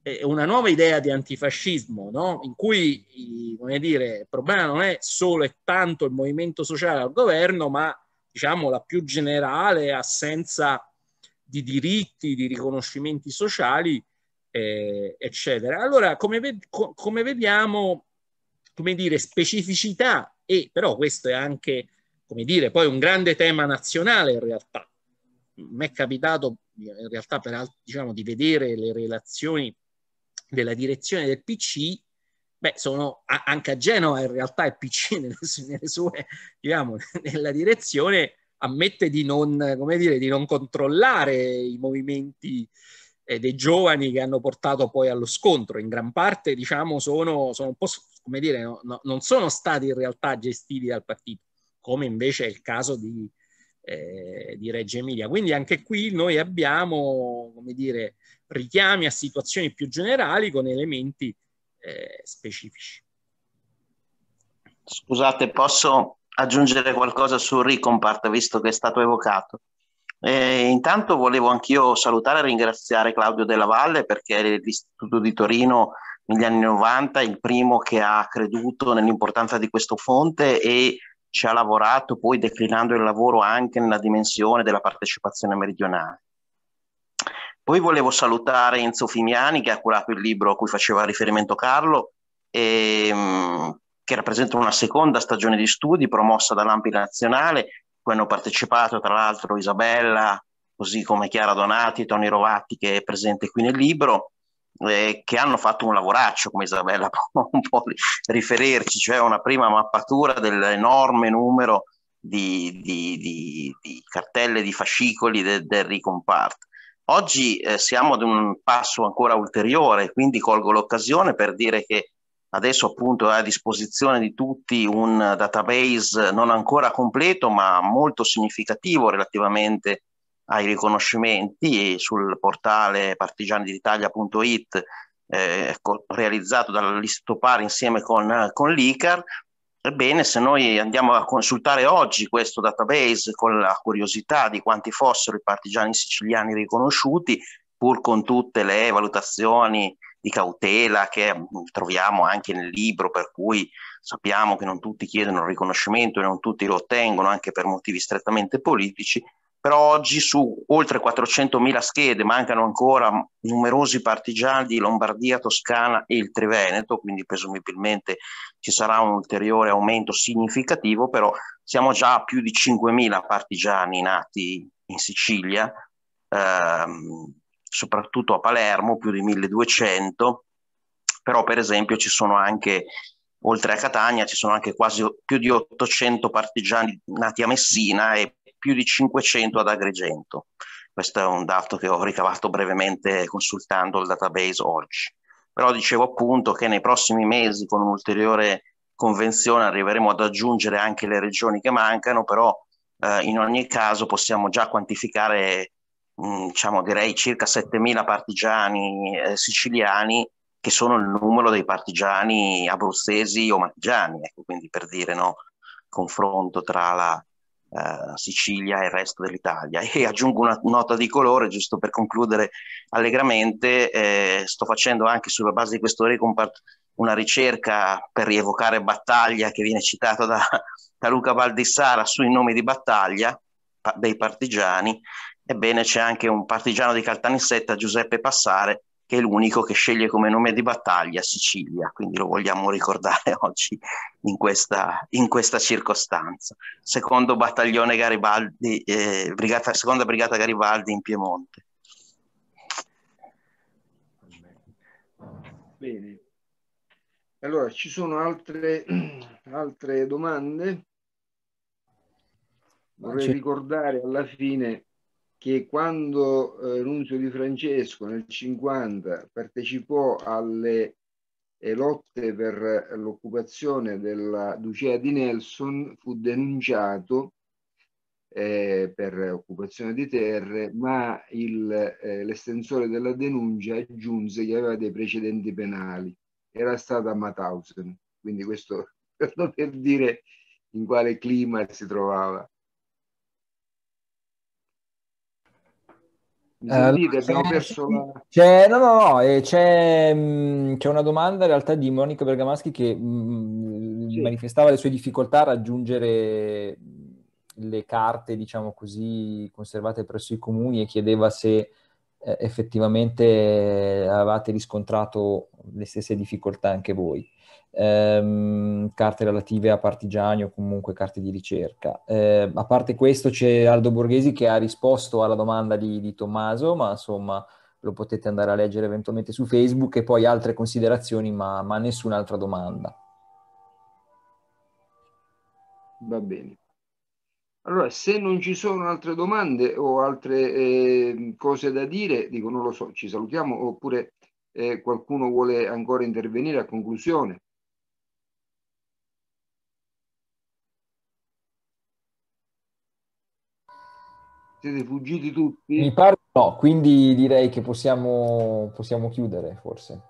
eh, una nuova idea di antifascismo, no? in cui come dire, il problema non è solo e tanto il movimento sociale al governo, ma diciamo la più generale assenza di diritti, di riconoscimenti sociali, eh, eccetera. Allora, come, ved- come vediamo, come dire, specificità e però questo è anche come dire, poi un grande tema nazionale in realtà. Mi è capitato in realtà per, diciamo, di vedere le relazioni della direzione del PC, beh, sono a, anche a Genova in realtà il PC nelle, nelle sue, diciamo, nella direzione ammette di non, come dire, di non controllare i movimenti eh, dei giovani che hanno portato poi allo scontro. In gran parte, diciamo, sono, sono un po', come dire, no, no, non sono stati in realtà gestiti dal partito come invece è il caso di, eh, di Reggio Emilia. Quindi anche qui noi abbiamo, come dire, richiami a situazioni più generali con elementi eh, specifici. Scusate, posso aggiungere qualcosa sul Ricompart, visto che è stato evocato? Eh, intanto volevo anch'io salutare e ringraziare Claudio Della Valle perché l'Istituto di Torino negli anni 90 è il primo che ha creduto nell'importanza di questo fonte e ci ha lavorato poi declinando il lavoro anche nella dimensione della partecipazione meridionale. Poi volevo salutare Enzo Fimiani che ha curato il libro a cui faceva riferimento Carlo, e, ehm, che rappresenta una seconda stagione di studi promossa dall'Ampi Nazionale, cui hanno partecipato tra l'altro Isabella, così come Chiara Donati, Tony Rovatti che è presente qui nel libro, eh, che hanno fatto un lavoraccio, come Isabella può un po' riferirci, cioè una prima mappatura dell'enorme numero di, di, di, di cartelle, di fascicoli del, del ricomparto. Oggi eh, siamo ad un passo ancora ulteriore, quindi colgo l'occasione per dire che adesso appunto è a disposizione di tutti un database non ancora completo ma molto significativo relativamente ai riconoscimenti sul portale partigianiditalia.it eh, ecco, realizzato dall'Istopar insieme con, con l'ICAR. Ebbene, se noi andiamo a consultare oggi questo database con la curiosità di quanti fossero i partigiani siciliani riconosciuti, pur con tutte le valutazioni di cautela che mm, troviamo anche nel libro, per cui sappiamo che non tutti chiedono il riconoscimento e non tutti lo ottengono anche per motivi strettamente politici, però oggi su oltre 400.000 schede mancano ancora numerosi partigiani di Lombardia, Toscana e il Triveneto, quindi presumibilmente ci sarà un ulteriore aumento significativo, però siamo già a più di 5.000 partigiani nati in Sicilia, ehm, soprattutto a Palermo, più di 1.200, però per esempio ci sono anche oltre a Catania ci sono anche quasi più di 800 partigiani nati a Messina e più di 500 ad Agrigento. Questo è un dato che ho ricavato brevemente consultando il database oggi. Però dicevo appunto che nei prossimi mesi con un'ulteriore convenzione arriveremo ad aggiungere anche le regioni che mancano, però eh, in ogni caso possiamo già quantificare, mh, mm, diciamo direi, circa 7.000 partigiani eh, siciliani che sono il numero dei partigiani abruzzesi o marchigiani, ecco, quindi per dire no, confronto tra la, eh, Sicilia e il resto dell'Italia. E aggiungo una nota di colore, giusto per concludere allegramente, eh, sto facendo anche sulla base di questo recompart una ricerca per rievocare battaglia che viene citata da, da Luca Valdissara sui nomi di battaglia dei partigiani. Ebbene, c'è anche un partigiano di Caltanissetta, Giuseppe Passare, che è l'unico che sceglie come nome di battaglia Sicilia, quindi lo vogliamo ricordare oggi in questa, in questa circostanza. Secondo battaglione Garibaldi, eh, brigata, seconda brigata Garibaldi in Piemonte. Bene. Allora, ci sono altre, altre domande? Vorrei ricordare alla fine che quando eh, Nunzio Di Francesco nel 50 partecipò alle eh, lotte per eh, l'occupazione della Ducea di Nelson, fu denunciato eh, per occupazione di terre, ma eh, l'estensore eh, della denuncia aggiunse che aveva dei precedenti penali. Era stata a Mauthausen, quindi questo per dire in quale clima si trovava. Eh, dite, abbiamo eh, la... c'è, no, no, no, eh, mm, una domanda in realtà di Monica Bergamaschi che mm, mm, sì. manifestava le sue difficoltà a raggiungere le carte, diciamo così, conservate presso i comuni e chiedeva se eh, effettivamente avevate riscontrato le stesse difficoltà anche voi ehm, carte relative a partigiani o comunque carte di ricerca. Eh, a parte questo c'è Aldo Borghesi che ha risposto alla domanda di, di Tommaso, ma insomma lo potete andare a leggere eventualmente su Facebook e poi altre considerazioni, ma, ma nessun'altra domanda. Va bene. Allora, se non ci sono altre domande o altre eh, cose da dire, dico non lo so, ci salutiamo oppure eh, qualcuno vuole ancora intervenire a conclusione? Siete fuggiti tutti? Mi pare no, quindi direi che possiamo, possiamo chiudere forse.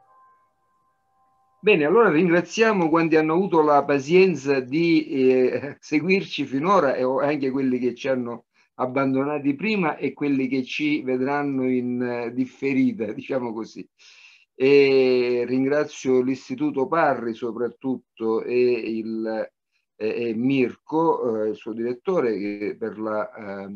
Bene, allora ringraziamo quanti hanno avuto la pazienza di eh, seguirci finora e anche quelli che ci hanno abbandonati prima e quelli che ci vedranno in eh, differita, diciamo così. E ringrazio l'Istituto Parri soprattutto e, il, e, eh, e Mirko, eh, il suo direttore, per la... Eh,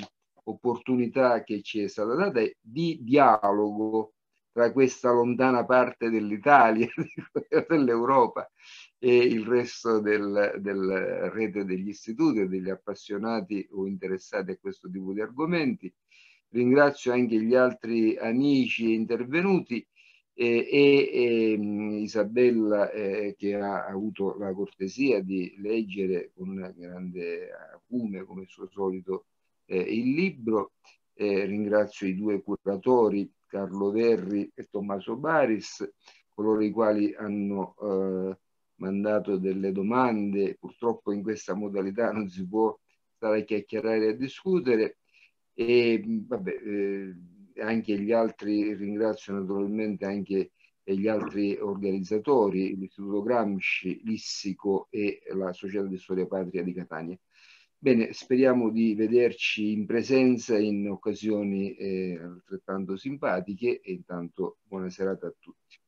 opportunità che ci è stata data di dialogo tra questa lontana parte dell'Italia, dell'Europa e il resto della del, rete degli istituti e degli appassionati o interessati a questo tipo di argomenti. Ringrazio anche gli altri amici intervenuti e, e, e Isabella eh, che ha avuto la cortesia di leggere con grande acume come suo solito eh, il libro. Eh, ringrazio i due curatori, Carlo Verri e Tommaso Baris, coloro i quali hanno eh, mandato delle domande. Purtroppo in questa modalità non si può stare a chiacchierare e a discutere. E vabbè, eh, anche gli altri, ringrazio naturalmente anche gli altri organizzatori, l'Istituto Gramsci, l'Issico e la Società di Storia Patria di Catania. Bene, speriamo di vederci in presenza in occasioni eh, altrettanto simpatiche e intanto buona serata a tutti.